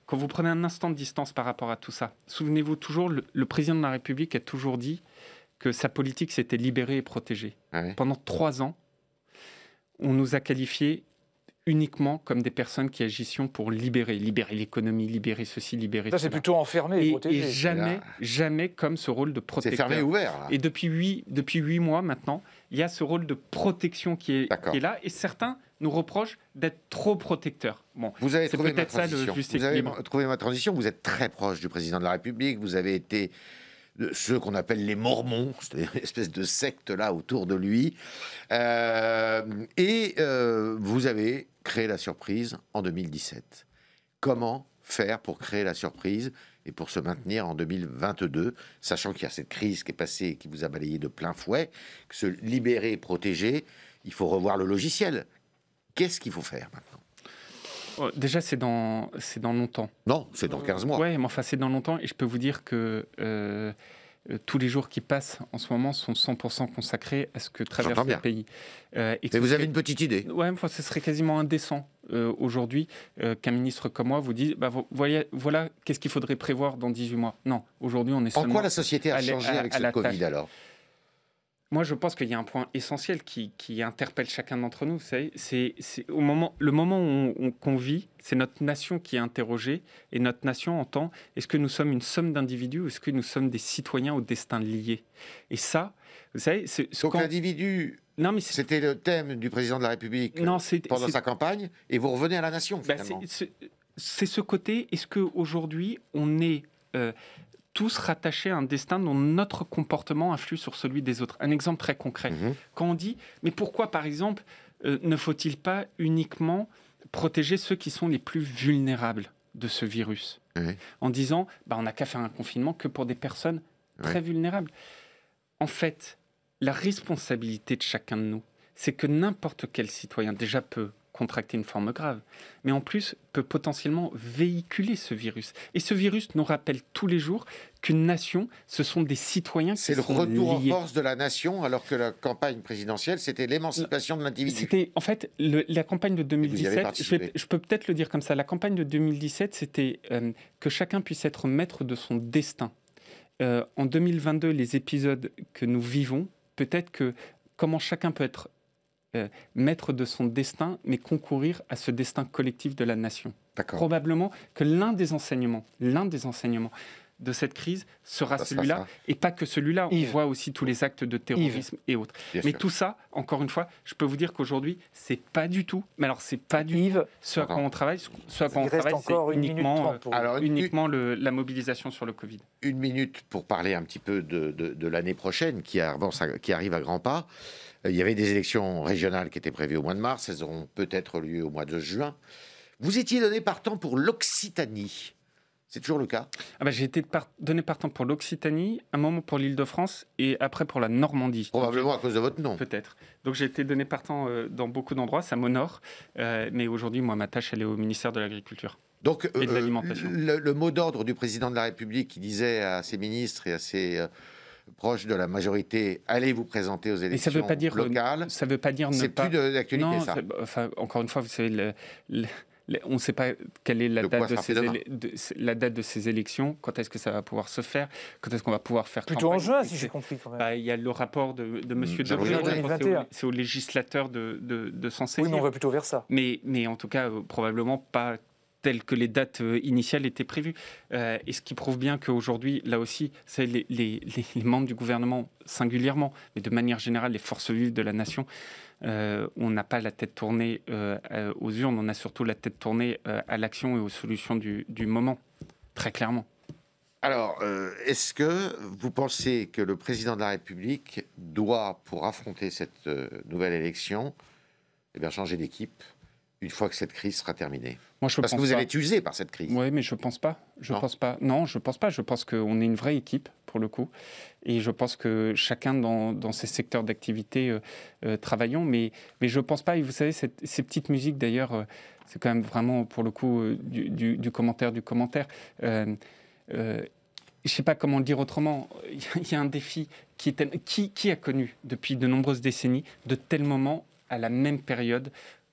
quand vous prenez un instant de distance par rapport à tout ça, souvenez-vous toujours, le, président de la République a toujours dit que sa politique c'était libérer et protéger. Ah pendant trois ans, on nous a qualifiés uniquement comme des personnes qui agissions pour libérer, libérer l'économie, libérer ceci, libérer ça. c'est plutôt enfermé et, jamais, ah. jamais comme ce rôle de protecteur. C'est fermé ouvert. Et depuis huit, depuis huit mois maintenant, il y a ce rôle de protection qui est, là, et certains nous reprochent d'être trop protecteurs. Bon, vous avez trouvé ma transition. vous avez trouvé ma transition. Vous êtes très proche du président de la République. Vous avez été de ceux qu'on appelle les Mormons, <laughs> cest une espèce de secte là autour de lui. Euh, et euh, vous avez créer la surprise en 2017. Comment faire pour créer la surprise et pour se maintenir en 2022, sachant qu'il y a cette crise qui est passée et qui vous a balayé de plein fouet, que se libérer, protéger, il faut revoir le logiciel. Qu'est-ce qu'il faut faire maintenant oh, Déjà, c'est dans, dans longtemps. Non, c'est dans 15 mois. Oui, mais enfin, c'est dans longtemps. Et je peux vous dire que euh, euh, tous les jours qui passent en ce moment sont 100% consacrés à ce que traverse le pays. Euh, et Mais vous avez une petite idée Oui, enfin, ce serait quasiment indécent euh, aujourd'hui qu'un ministre comme moi vous dise bah, voilà qu'est-ce qu'il faudrait prévoir dans 18 mois. Non, aujourd'hui on est En quoi la société a changé avec cette Covid alors moi, je pense qu'il y a un point essentiel qui, interpelle chacun d'entre nous. C'est au moment, le moment où on, qu'on vit, c'est notre nation qui est interrogée et notre nation entend est-ce que nous sommes une somme d'individus ou est-ce que nous sommes des citoyens au destin lié Et ça, vous savez, c'est donc Non, mais c'était le thème du président de la République euh, pendant sa campagne, et vous revenez à la nation. Ben, c'est ce côté. Est-ce que aujourd'hui on est euh, tous rattachés à un destin dont notre comportement influe sur celui des autres. Un exemple très concret. Mhm. Quand on dit, mais pourquoi, par exemple, euh, ne faut-il pas uniquement protéger ceux qui sont les plus vulnérables de ce virus En disant, bah, on n'a qu'à faire un confinement que pour des personnes très vulnérables. En fait, la responsabilité de chacun de nous, c'est que n'importe quel citoyen déjà peu, contracter une forme grave, mais en plus peut potentiellement véhiculer ce virus. Et ce virus nous rappelle tous les jours qu'une nation, ce sont des citoyens qui sont C'est le retour en force de la nation, alors que la campagne présidentielle, c'était l'émancipation de l'individu. C'était, en fait, la campagne de 2017, je, peux peut-être le dire comme ça, la campagne de 2017, c'était euh, que chacun puisse être maître de son destin. Euh, en 2022, les épisodes que nous vivons, peut-être que comment chacun peut être euh, maître de son destin, mais concourir à ce destin collectif de la nation. Probablement que l'un des enseignements, l'un des enseignements de cette crise sera celui-là, et pas que celui-là. On voit aussi tous les actes de terrorisme et autres. mais tout ça, encore une fois, je peux vous dire qu'aujourd'hui, c'est pas du tout. Mais alors, c'est pas du Yves. ce à on travaille. Ce à on travaille, c'est uniquement, euh, uniquement la mobilisation sur le Covid. Une minute pour parler un petit peu de, l'année prochaine qui, qui arrive à grands pas. Euh, il y avait des élections régionales qui étaient prévues au mois de mars. Elles auront peut-être lieu au mois de juin. Vous étiez donné partant pour l'Occitanie. C'est toujours le cas ah bah, J'ai été donné partant pour l'Occitanie, un moment pour l'Île-de-France et après pour la Normandie. Probablement à cause de votre nom. Peut-être. Donc j'ai été donné partant euh, dans beaucoup d'endroits, ça m'honore. Euh, mais aujourd'hui, moi, ma tâche, elle est au ministère de l'Agriculture. Donc, et de l'alimentation. le, mot d'ordre du président de la République qui disait à ses ministres et à ses proche de la majorité, allez vous présenter aux élections euh, ça veut pas dire, locales. Ça ne veut pas dire ne pas. C'est plus d'actualité, ça. Enfin, encore une fois, vous savez, on ne sait pas quelle est la, date de, ces la date de ces élections. Quand est-ce que ça va pouvoir se faire Quand est-ce qu'on va pouvoir faire Plutôt en juin, si j'ai compris. Bah, il y a le rapport de, de M. Mmh. Debré, C'est au, législateur de, de, s'en saisir. Oui, mais on va plutôt vers ça. Mais, mais en tout cas, euh, probablement pas telles que les dates euh, initiales étaient prévues. Euh, et ce qui prouve bien qu'aujourd'hui, là aussi, c'est les, membres du gouvernement singulièrement, mais de manière générale, les forces vives de la nation, euh, on n'a pas la tête tournée aux urnes, on a surtout la tête tournée à l'action et aux solutions du, moment, très clairement. Alors, est-ce que vous pensez que le président de la République doit, pour affronter cette nouvelle élection, eh bien, changer d'équipe une fois que cette crise sera terminée Parce que vous allez être usé par cette crise. Oui, mais je ne pense pas. Je non. pense pas. Non, je pense pas. Je pense qu'on est une vraie équipe, pour le coup. Et je pense que chacun dans, ses secteurs d'activité euh, euh, travaillons. Mais, mais je ne pense pas. Et vous savez, cette, ces petites musiques, d'ailleurs, euh, c'est quand même vraiment, pour le coup, du, commentaire, du commentaire je ne sais pas comment le dire autrement, <laughs> il y a un défi qui, est, qui, qui, a connu depuis de nombreuses décennies de tels moments à la même période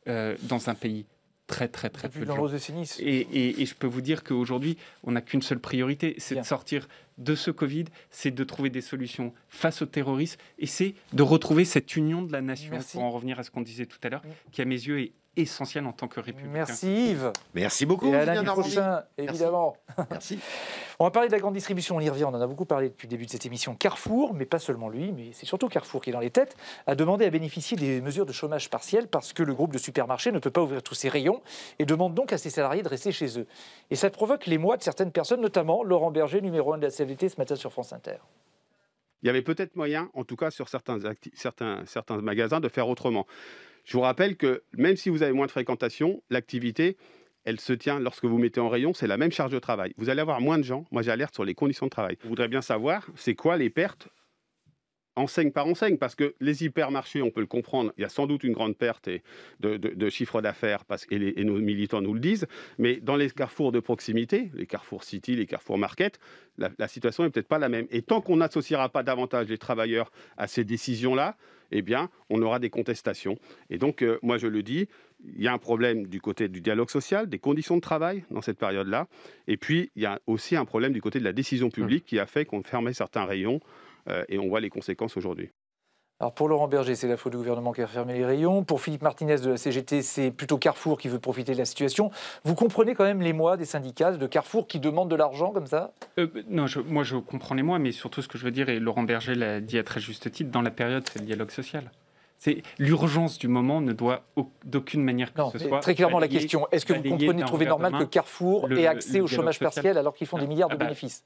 euh, dans un pays très très très peu Et, je peux vous dire qu'aujourd'hui, on n'a qu'une seule priorité, c'est de sortir de ce Covid, c'est de trouver des solutions face au terrorisme et c'est de retrouver cette union de la nation, pour en revenir à ce qu'on disait tout à l'heure, qui à mes yeux est essentiel en tant que républicain. Merci Yves. Merci beaucoup. Et à évidemment. Merci. <laughs> On va parler de la grande distribution, on y revient, on en a beaucoup parlé depuis le début de cette émission. Carrefour, mais pas seulement lui, mais c'est surtout Carrefour qui est dans les têtes, a demandé à bénéficier des mesures de chômage partiel parce que le groupe de supermarchés ne peut pas ouvrir tous ses rayons et demande donc à ses salariés de rester chez eux. Et ça provoque les mois de certaines personnes, notamment Laurent Berger, numéro 1 de la CVT ce matin sur France Inter. Il y avait peut-être moyen, en tout cas sur certains, certains, certains magasins, de faire autrement. Je vous rappelle que même si vous avez moins de fréquentation, l'activité, elle se tient lorsque vous mettez en rayon, c'est la même charge de travail. Vous allez avoir moins de gens. Moi, j'alerte sur les conditions de travail. Vous voudrez bien savoir, c'est quoi les pertes enseigne par enseigne, parce que les hypermarchés, on peut le comprendre, il y a sans doute une grande perte de, chiffre d'affaires, parce que et, nos militants nous le disent, mais dans les carrefours de proximité, les carrefours city, les carrefours market, la, situation n'est peut-être pas la même. Et tant qu'on n'associera pas davantage les travailleurs à ces décisions-là, eh bien, on aura des contestations. Et donc, euh, moi, je le dis, il y a un problème du côté du dialogue social, des conditions de travail dans cette période-là. Et puis, il y a aussi un problème du côté de la décision publique hum. qui a fait qu'on fermait certains rayons euh, et on voit les conséquences aujourd'hui. Alors pour Laurent Berger, c'est la faute du gouvernement qui a fermé les rayons. Pour Philippe Martinez de la CGT, c'est plutôt Carrefour qui veut profiter de la situation. Vous comprenez quand même les mois des syndicats de Carrefour qui demandent de l'argent comme ça euh, Non, moi je comprends les mois, mais surtout ce que je veux dire, et Laurent Berger l'a dit à très juste titre, dans la période, c'est le dialogue social. C'est l'urgence du moment ne doit d'aucune manière que ce soit. Très clairement la question. Est-ce que vous comprenez, trouver normal que Carrefour ait accès au chômage partiel alors qu'ils font des milliards ah de bah, bénéfices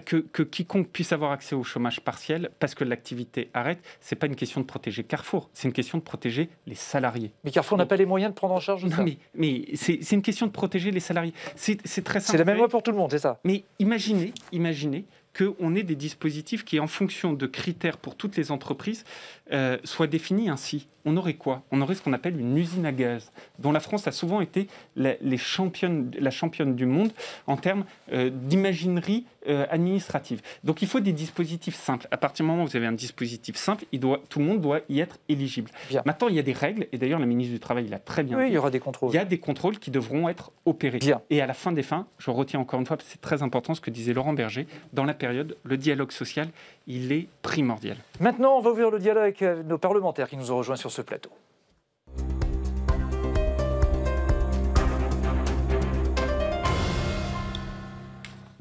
que, quiconque puisse avoir accès au chômage partiel parce que l'activité arrête, c'est pas une question de protéger Carrefour, c'est une question de protéger les salariés. Mais Carrefour n'a pas les moyens de prendre en charge non, ça. mais, mais c'est une question de protéger les salariés. C'est très simple. C'est la même loi pour tout le monde, c'est ça. Mais imaginez, imaginez qu'on ait des dispositifs qui, en fonction de critères pour toutes les entreprises, euh, soient définis ainsi. On aurait quoi On aurait ce qu'on appelle une usine à gaz, dont la France a souvent été la, les championne, la championne du monde en termes euh, d'imaginerie euh, administrative. Donc il faut des dispositifs simples. À partir du moment où vous avez un dispositif simple, tout le monde doit y être éligible. Maintenant, il y a des règles, et d'ailleurs la ministre du Travail l'a très bien dit. il y aura des contrôles. Il y a des contrôles qui devront être opérés. Et à la fin des fins, je retiens encore une fois, c'est très important ce que disait Laurent Berger, dans la période, le dialogue social, il est primordial. Maintenant, on va ouvrir le dialogue avec euh, nos parlementaires qui nous ont rejoints sur ce plateau.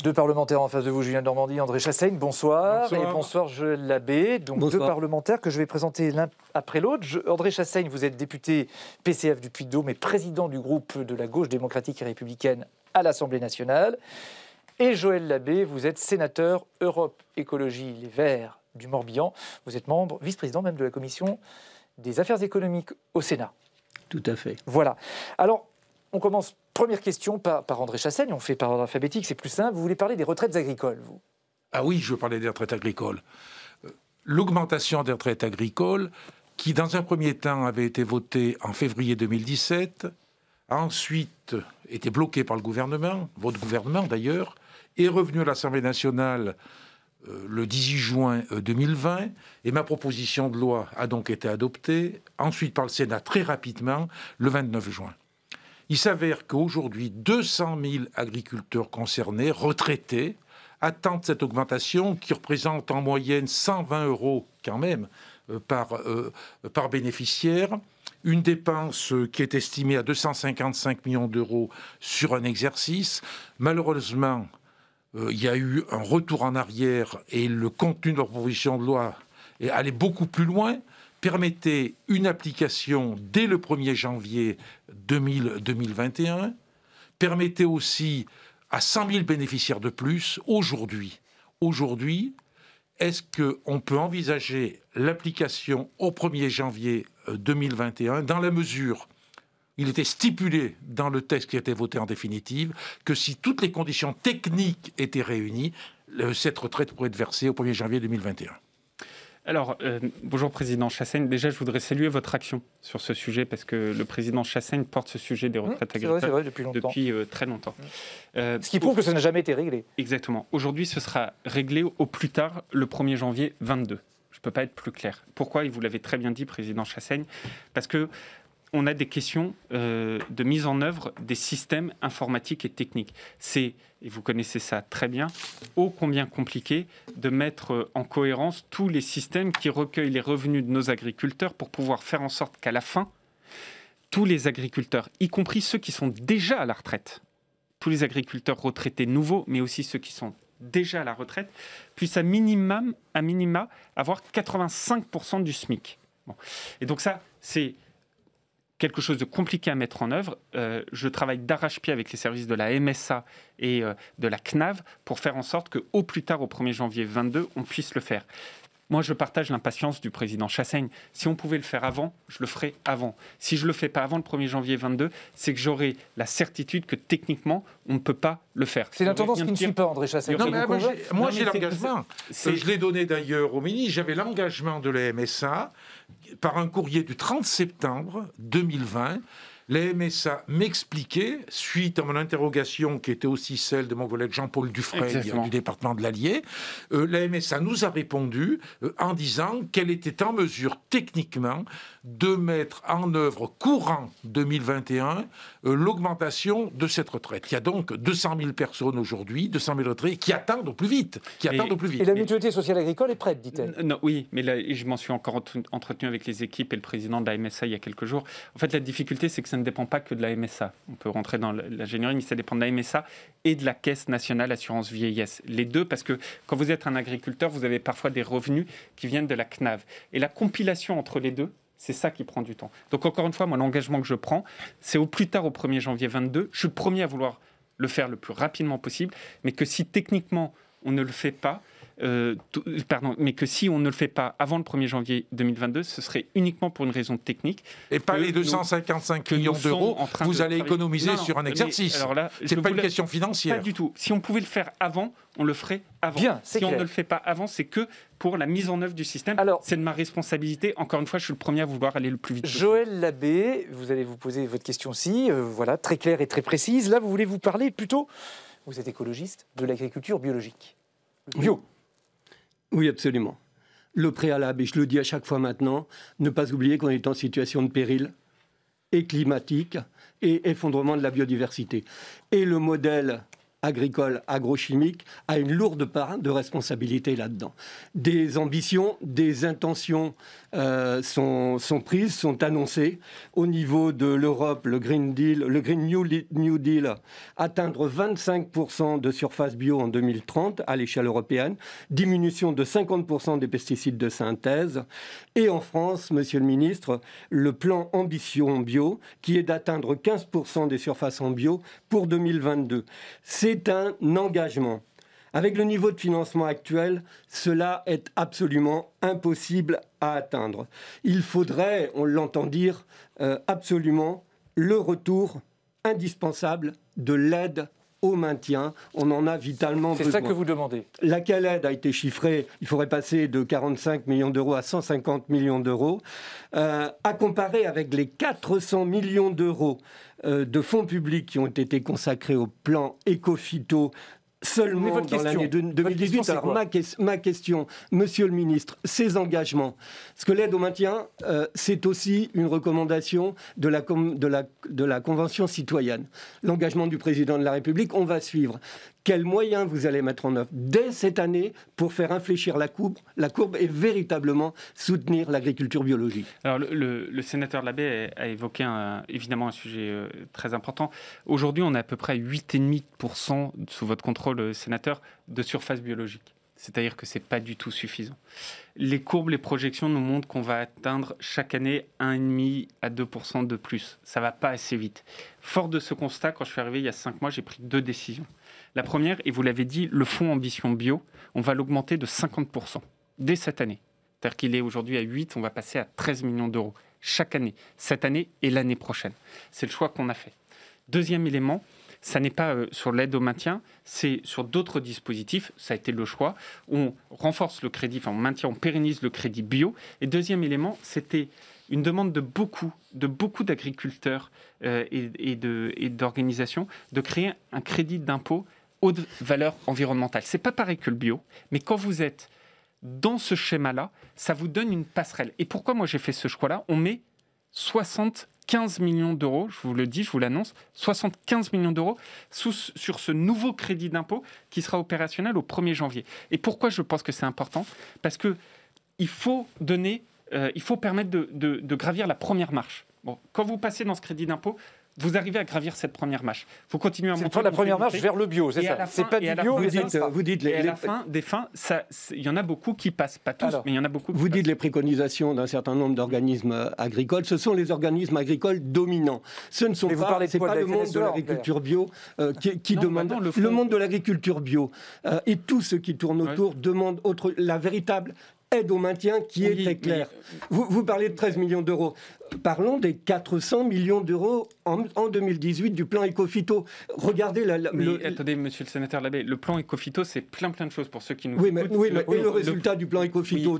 Deux parlementaires en face de vous, Julien Normandie, André Chassaigne, bonsoir. bonsoir. Et bonsoir, Joël Labbé. Donc deux parlementaires que je vais présenter l'un après l'autre. André Chassaigne, vous êtes député PCF du Puy-de-Dôme et président du groupe de la gauche démocratique et républicaine à l'Assemblée nationale. Et Joël Labbé, vous êtes sénateur Europe Écologie Les Verts du Morbihan. Vous êtes membre, vice-président même de la commission des affaires économiques au Sénat. Tout à fait. Voilà. Alors, on commence, première question, par, André Chassaigne, on fait par ordre alphabétique, c'est plus simple. Vous voulez parler des retraites agricoles, vous Ah oui, je veux parler des retraites agricoles. Euh, l'augmentation des retraites agricoles, qui dans un premier temps avait été votée en février 2017, a ensuite été bloquée par le gouvernement, votre gouvernement d'ailleurs, est revenu à l'Assemblée nationale euh, le 18 juin 2020 euh, et ma proposition de loi a donc été adoptée, ensuite par le Sénat très rapidement le 29 juin. Il s'avère qu'aujourd'hui, 200 000 agriculteurs concernés, retraités, attendent cette augmentation qui représente en moyenne 120 euros quand même euh, par, euh, par bénéficiaire une dépense euh, qui est estimée à 255 millions d'euros sur un exercice. Malheureusement, il y a eu un retour en arrière et le contenu de leur proposition de loi est allé beaucoup plus loin permettait une application dès le 1er janvier 2021, permettait aussi à 100 000 bénéficiaires de plus aujourd'hui. Aujourd'hui, est-ce qu'on peut envisager l'application au 1er janvier 2021 euh, dans la mesure il était stipulé dans le texte qui a été voté en définitive que si toutes les conditions techniques étaient réunies, euh, cette retraite pourrait être versée au 1er janvier 2021. Alors, euh, bonjour Président Chassaigne. Déjà, je voudrais saluer votre action sur ce sujet parce que le Président Chassaigne porte ce sujet des mmh, retraites agricoles depuis, euh, très longtemps. Mmh. Euh, ce qui prouve que ça n'a jamais été réglé. Exactement. Aujourd'hui, ce sera réglé au plus tard le 1er janvier 22. Je ne peux pas être plus clair. Pourquoi Et vous l'avez très bien dit, Président Chassaigne, parce que on a des questions euh, de mise en œuvre des systèmes informatiques et techniques. C'est, et vous connaissez ça très bien, ô combien compliqué de mettre euh, en cohérence tous les systèmes qui recueillent les revenus de nos agriculteurs pour pouvoir faire en sorte qu'à la fin, tous les agriculteurs, y compris ceux qui sont déjà à la retraite, tous les agriculteurs retraités nouveaux, mais aussi ceux qui sont déjà à la retraite, puissent à, minimum, à minima avoir 85% du SMIC. Et donc ça, c'est quelque chose de compliqué à mettre en œuvre. Euh, je travaille d'arrache-pied avec les services de la MSA et euh, de la CNAV pour faire en sorte que, au plus tard, au 1er janvier 22, on puisse le faire. Moi, je partage l'impatience du président Chassaigne. Si on pouvait le faire avant, je le ferais avant. Si je ne le fais pas avant le 1er janvier 22, c'est que j'aurai la certitude que techniquement, on ne peut pas le faire. C'est tendance qui ne suit pas, André Chassaigne. Non, mais ah, moi, j'ai l'engagement. Je l'ai donné d'ailleurs au ministre. J'avais l'engagement de la MSA par un courrier du 30 septembre 2020 la MSA m'expliquait, suite à mon interrogation qui était aussi celle de mon collègue Jean-Paul Dufresne du département de l'Allier, l'AMSA euh, la MSA nous a répondu euh, en disant qu'elle était en mesure techniquement de mettre en œuvre courant 2021 euh, l'augmentation de cette retraite. Il y a donc 200 000 personnes aujourd'hui, 200 000 retraités qui attendent au plus vite. Qui au plus vite. Et la mutualité sociale agricole est prête, dit-elle. Non, oui, mais je m'en suis encore entretenu avec les équipes et le président de la MSA il y a quelques jours. En fait, la difficulté, c'est que ça ne dépend pas que de la MSA. On peut rentrer dans l'ingénierie, mais ça dépend de la MSA et de la Caisse nationale assurance vieillesse. Les deux, parce que quand vous êtes un agriculteur, vous avez parfois des revenus qui viennent de la CNAV. Et la compilation entre les deux, c'est ça qui prend du temps. Donc encore une fois, moi, l'engagement que je prends, c'est au plus tard, au 1er janvier 22. Je suis le premier à vouloir le faire le plus rapidement possible, mais que si techniquement on ne le fait pas, euh, pardon, mais que si on ne le fait pas avant le 1er janvier 2022, ce serait uniquement pour une raison technique. Et pas les 255 millions d'euros vous allez économiser sur un exercice. Alors là, c'est pas une question financière. Pas du tout. Si on pouvait le faire avant, on le ferait avant. Bien, si on ne le fait pas avant, c'est que pour la mise en œuvre du système. C'est de ma responsabilité. Encore une fois, je suis le premier à vouloir aller le plus vite. Joël Labbé, vous allez vous poser votre question aussi, euh, voilà, très claire et très précise. Là, vous voulez vous parler plutôt, vous êtes écologiste, de l'agriculture biologique. Bio. Oui, absolument. Le préalable, et je le dis à chaque fois maintenant, ne pas oublier qu'on est en situation de péril et climatique et effondrement de la biodiversité. Et le modèle agricole, agrochimique, a une lourde part de responsabilité là-dedans. Des ambitions, des intentions euh, sont, sont, prises, sont annoncées. Au niveau de l'Europe, le Green Deal, le Green New, Deal, atteindre 25% de surface bio en 2030 à l'échelle européenne, diminution de 50% des pesticides de synthèse. Et en France, monsieur le ministre, le plan ambition bio qui est d'atteindre 15% des surfaces en bio pour 2022. C'est c'est un engagement. Avec le niveau de financement actuel, cela est absolument impossible à atteindre. Il faudrait, on l'entend dire, euh, absolument le retour indispensable de l'aide au maintien. On en a vitalement besoin. C'est ça que vous demandez. Laquelle aide a été chiffrée Il faudrait passer de 45 millions d'euros à 150 millions d'euros, euh, à comparer avec les 400 millions d'euros euh, de fonds publics qui ont été consacrés au plan éco seulement dans l'année 2018. Alors ma, question, Monsieur le Ministre, ces engagements, ce que l'aide au maintien, euh, c'est aussi une recommandation de la Convention citoyenne. L'engagement du Président de la République, on va suivre quels moyens vous allez mettre en œuvre dès cette année pour faire infléchir la courbe, la courbe et véritablement soutenir l'agriculture biologique. Alors le, sénateur Labbé a, évoqué évidemment un sujet euh, très important. Aujourd'hui, on a à peu près 8,5% sous votre contrôle, euh, sénateur, de surface biologique. C'est-à-dire que ce n'est pas du tout suffisant. Les courbes, les projections nous montrent qu'on va atteindre chaque année 1,5 à 2% de plus. Ça ne va pas assez vite. Fort de ce constat, quand je suis arrivé il y a 5 mois, j'ai pris deux décisions. La première, et vous l'avez dit, le fonds ambition bio, on va l'augmenter de 50% dès cette année. C'est-à-dire qu'il est aujourd'hui à 8, on va passer à 13 millions d'euros chaque année, cette année et l'année prochaine. C'est le choix qu'on a fait. Deuxième élément, ça n'est pas euh, sur l'aide au maintien, c'est sur d'autres dispositifs, ça a été le choix. On renforce le crédit, enfin on maintient, on pérennise le crédit bio. Et deuxième élément, c'était une demande de beaucoup, de beaucoup d'agriculteurs euh, et, d'organisations de créer un crédit d'impôt haute valeur environnementale. C'est pas pareil que le bio, mais quand vous êtes dans ce schéma-là, ça vous donne une passerelle. Et pourquoi moi j'ai fait ce choix-là On met 75 millions d'euros, je vous le dis, je vous l'annonce, 75 millions d'euros sur ce nouveau crédit d'impôt qui sera opérationnel au 1er janvier. Et pourquoi je pense que c'est important Parce que il faut donner, euh, il faut permettre de, gravir la première marche. Bon, quand vous passez dans ce crédit d'impôt, vous arrivez à gravir cette première marche. Vous continuez à monter. C'est la première marche vers le bio, c'est ça. C'est pas du bio. Vous dites, euh, vous dites les, et à la fin des fins, il y en a beaucoup qui passent, pas tous, mais il y en a beaucoup. vous dites les préconisations d'un certain nombre d'organismes agricoles. Ce sont les organismes agricoles dominants. Ce ne sont pas. le monde de l'agriculture bio euh, qui, demande. le, monde de l'agriculture bio et tout ce qui tourne autour demande autre, la véritable aide au maintien qui est était claire. Vous, vous, parlez de 13 millions d'euros. Parlons des 400 millions d'euros en, en, 2018 du plan Ecofito. Regardez la. mais le, attendez, monsieur le sénateur Labbé, le plan Ecofito, c'est plein plein de choses pour ceux qui nous. Oui, oui, le, mais le résultat du plan Ecofito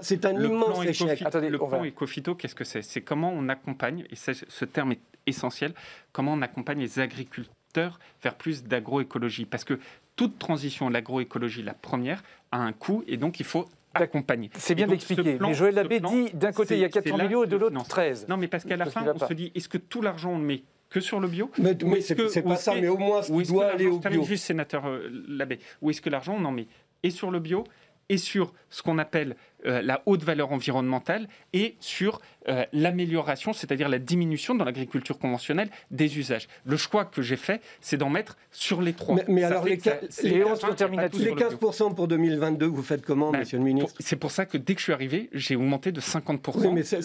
C'est un, immense échec. Attendez, le plan Ecofito, qu'est-ce que c'est C'est comment on accompagne, et ce terme est essentiel, comment on accompagne les agriculteurs vers plus d'agroécologie. Parce que toute transition de l'agroécologie, la première, a un coût et donc il faut bah, accompagner. C'est bien d'expliquer. mais Joël Labbé dit d'un côté il y a 400 millions et de l'autre 13. Non, mais parce qu'à la fin, on se dit est-ce que tout l'argent on ne met que sur le bio Mais, c'est pas ça, mais au moins ce qui doit aller au bio. juste, sénateur euh, Labbé, où est-ce que l'argent on en met Et sur le bio et sur ce qu'on appelle euh, la haute valeur environnementale et sur euh, l'amélioration, c'est-à-dire la diminution dans l'agriculture conventionnelle des usages. Le choix que j'ai fait, c'est d'en mettre sur les trois. Mais, alors les, 15% pour 2022, vous faites comment, ben, monsieur le ministre C'est pour ça que dès que je suis arrivé, j'ai augmenté de 50%. Oui, mais, c'est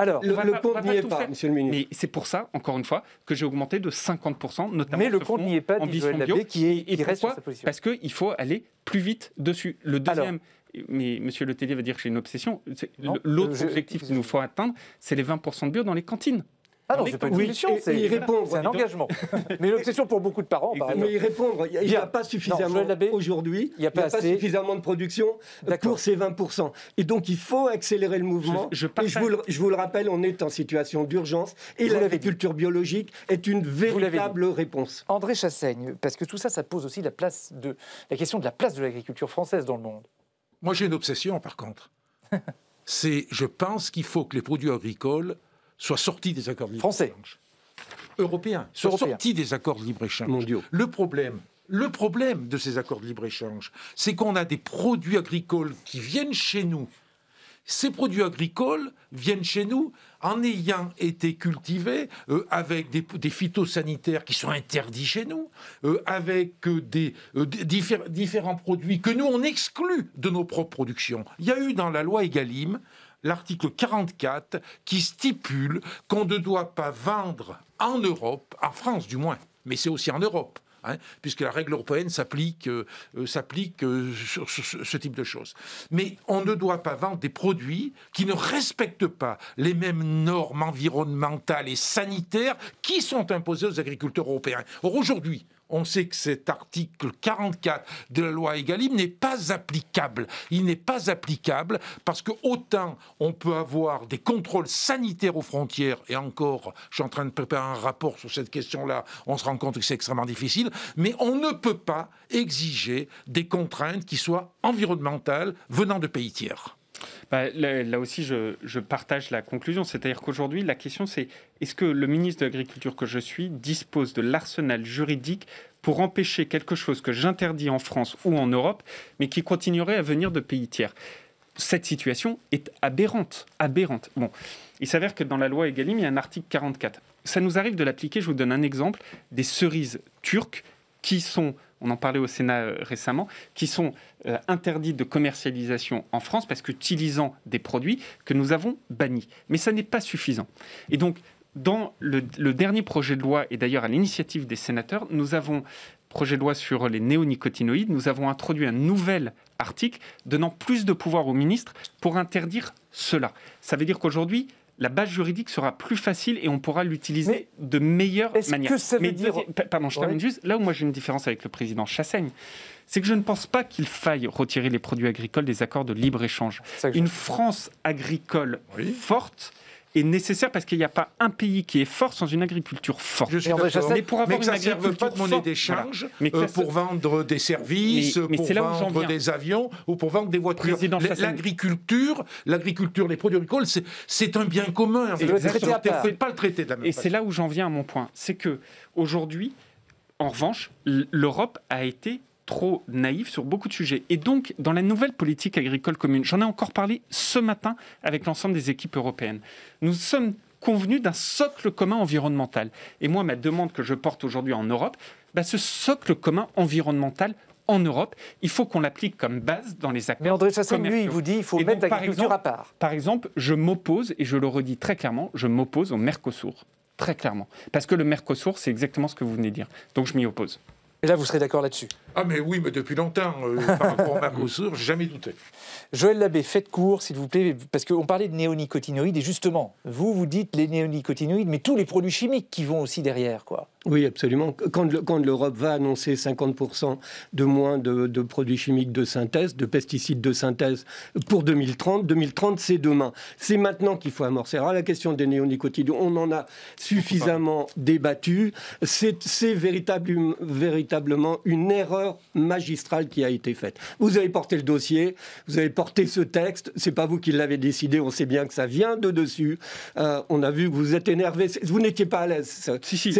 alors, le, compte n'y est pas, monsieur le ministre. Mais c'est pour ça, encore une fois, que j'ai augmenté de 50%, notamment. Mais le compte n'y est pas, dit qui, est, reste Parce qu'il faut aller plus vite dessus. Le deuxième mais M. Le Tellier va dire que j'ai une obsession. L'autre objectif qu'il nous faut atteindre, c'est les 20% de bio dans les cantines. Ah non, c'est pas une obsession, c'est un engagement. <laughs> mais une obsession pour beaucoup de parents. Par mais y répondre, il n'y a, pas suffisamment aujourd'hui, il n'y a, pas, y suffisamment de production course est 20%. Et donc il faut accélérer le mouvement. Je, vous, le, je vous, le, rappelle, on est en situation d'urgence et l'agriculture biologique est une véritable réponse. André Chassaigne, parce que tout ça, ça pose aussi la, place de, la question de la place de l'agriculture française dans le monde. Moi, j'ai une obsession, par contre. <laughs> C'est, je pense qu'il faut que les produits agricoles soient sortis des accords de libre-échange. Européens. sortis des accords de libre-échange. Le problème, le problème de ces accords de libre-échange, c'est qu'on a des produits agricoles qui viennent chez nous, ces produits agricoles viennent chez nous en ayant été cultivés euh, avec des, phytosanitaires qui sont interdits chez nous, euh, avec euh, des, différents produits que nous, on exclut de nos propres productions. Il y a eu dans la loi Egalim l'article 44 qui stipule qu'on ne doit pas vendre en Europe, en France du moins, mais c'est aussi en Europe, Hein, puisque la règle européenne s'applique euh, euh, euh, sur, ce type de choses. Mais on ne doit pas vendre des produits qui ne respectent pas les mêmes normes environnementales et sanitaires qui sont imposées aux agriculteurs européens. Or aujourd'hui, on sait que cet article 44 de la loi Egalim n'est pas applicable. Il n'est pas applicable parce que autant on peut avoir des contrôles sanitaires aux frontières, et encore, je suis en train de préparer un rapport sur cette question-là, on se rend compte que c'est extrêmement difficile, mais on ne peut pas exiger des contraintes qui soient environnementales venant de pays tiers. Bah, là, aussi, je, partage la conclusion. C'est-à-dire qu'aujourd'hui, la question, c'est est-ce que le ministre de l'Agriculture que je suis dispose de l'arsenal juridique pour empêcher quelque chose que j'interdis en France ou en Europe, mais qui continuerait à venir de pays tiers Cette situation est aberrante. Aberrante. Bon, il s'avère que dans la loi Egalim, il y a un article 44. Ça nous arrive de l'appliquer. Je vous donne un exemple des cerises turques qui sont on en parlait au Sénat euh, récemment, qui sont euh, interdits de commercialisation en France parce qu'utilisant des produits que nous avons bannis. Mais ça n'est pas suffisant. Et donc, dans le, le dernier projet de loi, et d'ailleurs à l'initiative des sénateurs, nous avons projet de loi sur les néonicotinoïdes, nous avons introduit un nouvel article donnant plus de pouvoir au ministre pour interdire cela. Ça veut dire qu'aujourd'hui, la base juridique sera plus facile et on pourra l'utiliser de meilleure est manière. Que ça veut dire... Pardon, je juste. Là où moi j'ai une différence avec le président Chassaigne, c'est que je ne pense pas qu'il faille retirer les produits agricoles des accords de libre-échange. Une France agricole forte est nécessaire parce qu'il n'y a pas un pays qui est fort sans une agriculture forte. Je suis mais pour ça ne sert pas de monnaie d'échange euh, pour vendre des services, pour vendre des avions ou pour vendre des voitures. L'agriculture, l'agriculture, les produits agricoles, c'est un bien commun. Et ne pas le traiter de la même Et c'est là où j'en viens à mon point, c'est que aujourd'hui, en revanche, l'Europe a été trop naïf sur beaucoup de sujets. Et donc, dans la nouvelle politique agricole commune, j'en ai encore parlé ce matin avec l'ensemble des équipes européennes. Nous sommes convenus d'un socle commun environnemental. Et moi, ma demande que je porte aujourd'hui en Europe, bah, ce socle commun environnemental en Europe, il faut qu'on l'applique comme base dans les accords. Mais André Chassin, lui, il vous dit qu'il faut mettre l'agriculture à part. Par exemple, je m'oppose, et je le redis très clairement, je m'oppose au Mercosur. Très clairement. Parce que le Mercosur, c'est exactement ce que vous venez de dire. Donc je m'y oppose. Et là, vous serez d'accord là-dessus ah mais oui, mais depuis longtemps, euh, <laughs> par rapport au Mercosur, jamais douté. Joël Labbé, faites court, s'il vous plaît, parce qu'on parlait de néonicotinoïdes, et justement, vous, vous dites les néonicotinoïdes, mais tous les produits chimiques qui vont aussi derrière, quoi. Oui, absolument. Quand l'Europe va annoncer 50% de moins de, produits chimiques de synthèse, de pesticides de synthèse pour 2030, 2030 c'est demain. C'est maintenant qu'il faut amorcer. Alors la question des néonicotinoïdes, on en a suffisamment débattu. C'est véritablement une erreur magistrale qui a été faite. Vous avez porté le dossier, vous avez porté ce texte, c'est pas vous qui l'avez décidé, on sait bien que ça vient de dessus. Euh, on a vu que vous êtes énervé, vous n'étiez pas à l'aise. Si, si,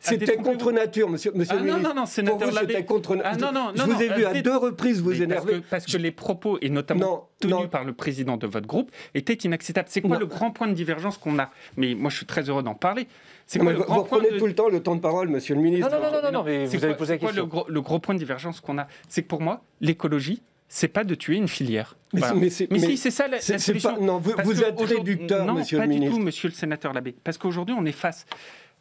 c'était contre nature, monsieur, monsieur ah, le non, ministre. Non, non, c'est Pour vous, c'était contre ah, nature. je vous ai vu à deux reprises vous énerver. Parce que, parce que les propos, et notamment tenu par le président de votre groupe était inacceptable. C'est quoi le grand point de divergence qu'on a Mais moi, je suis très heureux d'en parler. C'est quoi le vous, grand tout le temps le temps de parole, monsieur le ministre. Non, non, non, non, non mais vous avez posé la question. le, gros, point de divergence qu'on a C'est que pour moi, l'écologie, c'est pas de tuer une filière. Mais, si, c'est ça la, solution. non, vous, êtes réducteur, monsieur le ministre. Non, pas du tout, monsieur le sénateur Labbé. Parce qu'aujourd'hui, on est face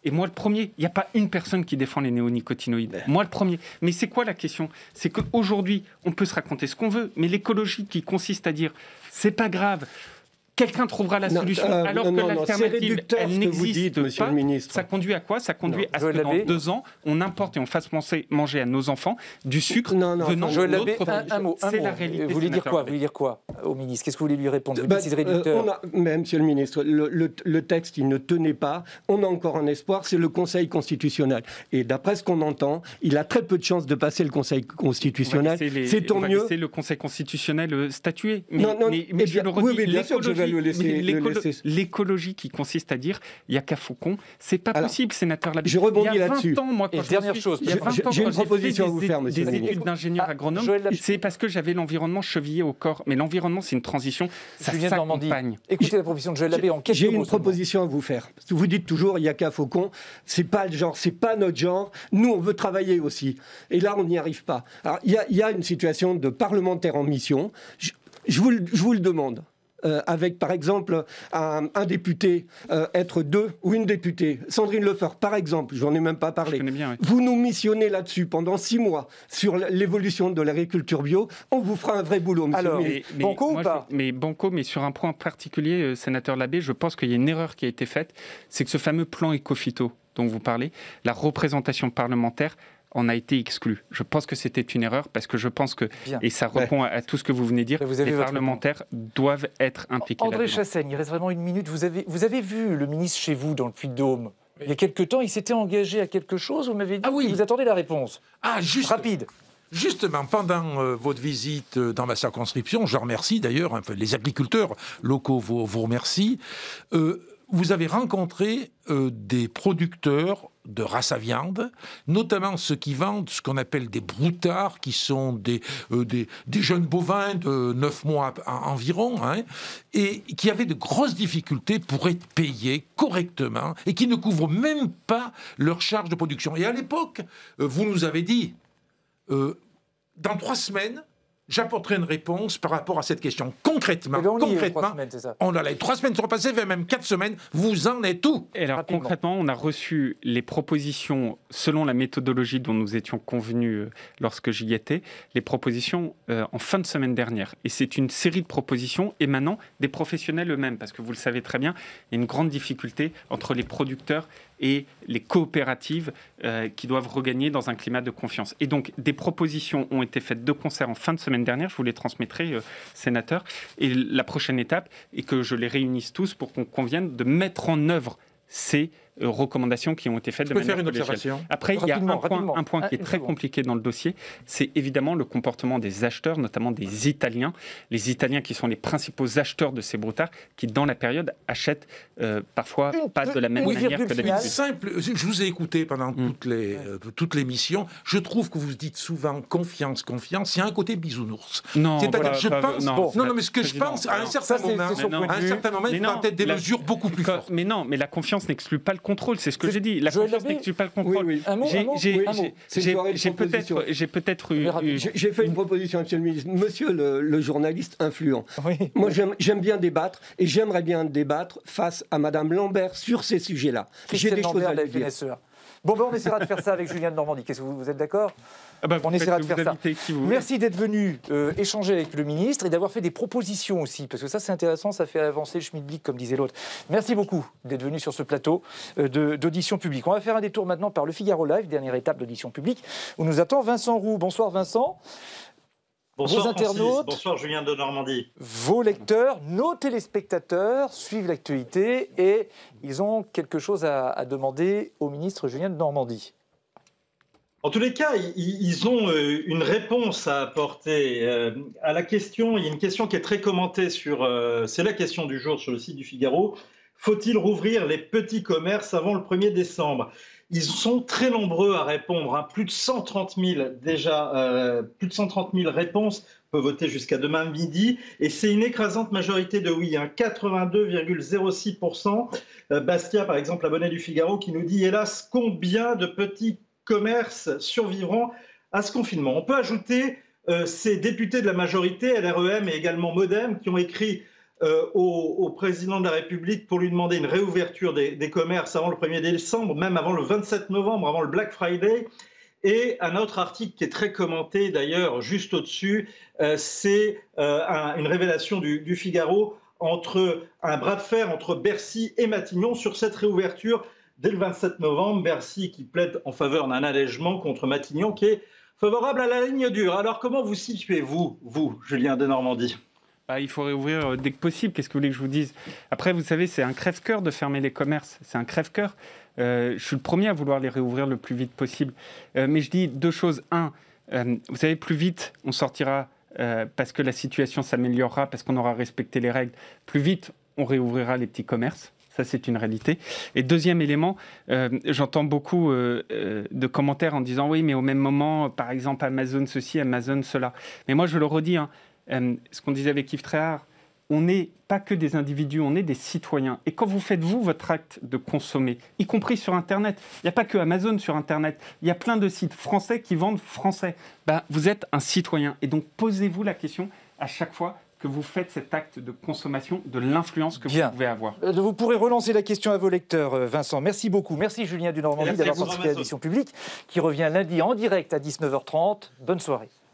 et moi le premier, il n'y a pas une personne qui défend les néonicotinoïdes. Ben. Moi le premier. Mais c'est quoi la question C'est qu'aujourd'hui, on peut se raconter ce qu'on veut, mais l'écologie qui consiste à dire c'est pas grave, quelqu'un trouvera la solution euh, alors que l'alternative elle n'existe pas. Le Ça conduit à quoi Ça conduit à ce que dans deux ans on importe et on fasse manger à nos enfants du sucre venant de non mot, Vous voulez dire quoi Vous voulez dire quoi au ministre Qu'est-ce que vous voulez lui répondre bah, euh, réducteur. on Mais Monsieur le ministre, le, texte il ne tenait pas. On a encore un espoir, c'est le Conseil constitutionnel. Et d'après ce qu'on entend, il a très peu de chances de passer le Conseil constitutionnel. C'est tant mieux. C'est le Conseil constitutionnel euh, statué. Mais, non, non, mais, eh je le redis, L'écologie qui consiste à dire il n'y a qu'à Faucon, c'est pas possible, sénateur Labbé. Je rebondis là-dessus. Et dernière chose, j'ai une proposition à vous faire, monsieur des études d'ingénieur ah, agronome, c'est parce que j'avais l'environnement chevillé au corps. Mais l'environnement, c'est une transition, ça s'accompagne. Écoutez la proposition de Joël Labbé en J'ai une proposition à vous faire. Vous dites toujours il n'y a qu'à Faucon, c'est pas le genre, c'est pas notre genre. Nous, on veut travailler aussi. Et là, on n'y arrive pas. Alors, il y, a une situation de parlementaire en mission. je vous le demande. Euh, avec, par exemple, un, député, euh, être deux ou une députée. Sandrine Lefort, par exemple, je n'en ai même pas parlé. Vous nous missionnez là-dessus pendant six mois sur l'évolution de l'agriculture bio. On vous fera un vrai boulot, monsieur Alors, mais, Banco ou pas Mais Banco, mais sur un point particulier, euh, sénateur Labbé, je pense qu'il y a une erreur qui a été faite, c'est que ce fameux plan écophyto dont vous parlez, la représentation parlementaire on a été exclu. Je pense que c'était une erreur parce que je pense que, et ça répond à, tout ce que vous venez de dire, vous les parlementaires doivent être impliqués. André Chassaigne, il reste vraiment une minute. Vous avez, vous avez vu le ministre chez vous dans le Puy-de-Dôme il y a quelque temps, il s'était engagé à quelque chose, vous m'avez dit, ah oui. vous attendez la réponse. Ah, juste. Rapide. Justement, pendant euh, votre visite euh, dans ma circonscription, je remercie d'ailleurs hein, les agriculteurs locaux, vous, vous euh, vous avez rencontré des producteurs de race à viande, notamment ceux qui vendent ce qu'on appelle des broutards, qui sont des, euh, des, jeunes bovins de 9 mois environ, hein, et qui avaient de grosses difficultés pour être payés correctement, et qui ne couvrent même pas leurs charges de production. Et à l'époque, euh, vous nous avez dit, euh, dans trois semaines, j'apporterai une réponse par rapport à cette question. Concrètement, on hein, concrètement, on a les trois semaines sont passées, même quatre semaines, vous en êtes où Et concrètement, on a reçu les propositions selon la méthodologie dont nous étions convenus euh, lorsque j'y étais, les propositions euh, en fin de semaine dernière. Et c'est une série de propositions émanant des professionnels eux-mêmes, parce que vous le savez très bien, il y a une grande difficulté entre les producteurs et les coopératives euh, qui doivent regagner dans un climat de confiance. Et donc, des propositions ont été faites de concert en fin de semaine dernière, je vous les transmettrai, euh, sénateur. Et la prochaine étape est que je les réunisse tous pour qu'on convienne de mettre en œuvre ces euh, recommandations qui ont été faites de manière faire une observation. Après, il y a un point, ah, qui est très compliqué dans le dossier, c'est évidemment le comportement des acheteurs, notamment des Italiens, les Italiens qui sont les principaux acheteurs de ces broutards, qui dans la période achètent euh, parfois pas de la même manière que d'habitude. Simple, je vous ai écouté pendant mm. euh, toutes les missions, Je trouve que vous dites souvent confiance, confiance. Il y a un côté bisounours. Non, Non, non, mais ce que je pense, à un certain moment, un certain moment, il faut peut-être des mesures beaucoup plus fortes. Mais non, mais la confiance n'exclut pas le contrôle, c'est ce que j'ai dit. La pas le contrôle. J'ai peut-être, euh, j'ai eu. J'ai fait une proposition, Monsieur le Ministre. Monsieur le, journaliste influent. Moi, j'aime bien débattre et j'aimerais bien débattre face à Madame Lambert sur ces sujets-là. J'ai des choses à dire. E bon, ben, on essaiera de faire ça avec Julien de Normandie. Qu'est-ce que vous êtes d'accord ah bah, on de faire ça. Merci d'être venu euh, échanger avec le ministre et d'avoir fait des propositions aussi, parce que ça c'est intéressant, ça fait avancer le schmilblick comme disait l'autre. Merci beaucoup d'être venu sur ce plateau euh, d'audition publique. On va faire un détour maintenant par le Figaro Live, dernière étape d'audition publique, où nous attend Vincent Roux. Bonsoir Vincent. Bonsoir, bonsoir Julien de Normandie. Vos lecteurs, nos téléspectateurs suivent l'actualité et ils ont quelque chose à demander au ministre Julien de Normandie. En tous les cas, ils ont euh, une réponse à apporter euh, à la question. Il y a une question qui est très commentée sur, euh, c'est la question du jour sur le site du Figaro. Faut-il rouvrir les petits commerces avant le 1er décembre Ils sont très nombreux à répondre, hein. plus de 130 000 déjà, plus de 130 000 réponses. peuvent voter jusqu'à demain midi et c'est une écrasante majorité de oui, hein. 82,06%. Bastia, par exemple, abonné du Figaro, qui nous dit hélas combien de petits commerces survivront à ce confinement. On peut ajouter euh, ces députés de la majorité, LREM et également Modem, qui ont écrit euh, au, président de la République pour lui demander une réouverture des, commerces avant le 1er décembre, même avant le 27 novembre, avant le Black Friday. Et un autre article qui est très commenté d'ailleurs juste au-dessus, euh, c'est une révélation du, du Figaro entre un bras de fer entre Bercy et Matignon sur cette réouverture dès le 27 novembre, Bercy qui plaide en faveur d'un allègement contre Matignon qui est favorable à la ligne dure. Alors comment vous situez-vous, vous, Julien de Normandie bah, il faut réouvrir euh, dès que possible. Qu'est-ce que vous voulez que je vous dise Après, vous savez, c'est un crève-cœur de fermer les commerces. C'est un crève-cœur. Euh, je suis le premier à vouloir les réouvrir le plus vite possible. Euh, mais je dis deux choses. Un, vous savez, plus vite on sortira parce que la situation s'améliorera, parce qu'on aura respecté les règles, plus vite on réouvrira les petits commerces. Ça, c'est une réalité. Et deuxième élément, euh, j'entends beaucoup euh, euh, de commentaires en disant oui, mais au même moment, par exemple, Amazon ceci, Amazon cela. Mais moi, je le redis, hein, ce qu'on disait avec Yves Tréhard, on n'est pas que des individus, on est des citoyens. Et quand vous faites, vous, votre acte de consommer, y compris sur Internet, il n'y a pas que Amazon sur Internet, il y a plein de sites français qui vendent français. Bah, vous êtes un citoyen. Et donc, posez-vous la question à chaque fois que vous faites cet acte de consommation, de l'influence que vous pouvez avoir. Euh, vous pourrez relancer la question à vos lecteurs, euh, Vincent. Merci beaucoup. Merci Julien Normandie d'avoir participé à l'édition publique qui revient lundi en direct à 19h30. Bonne soirée.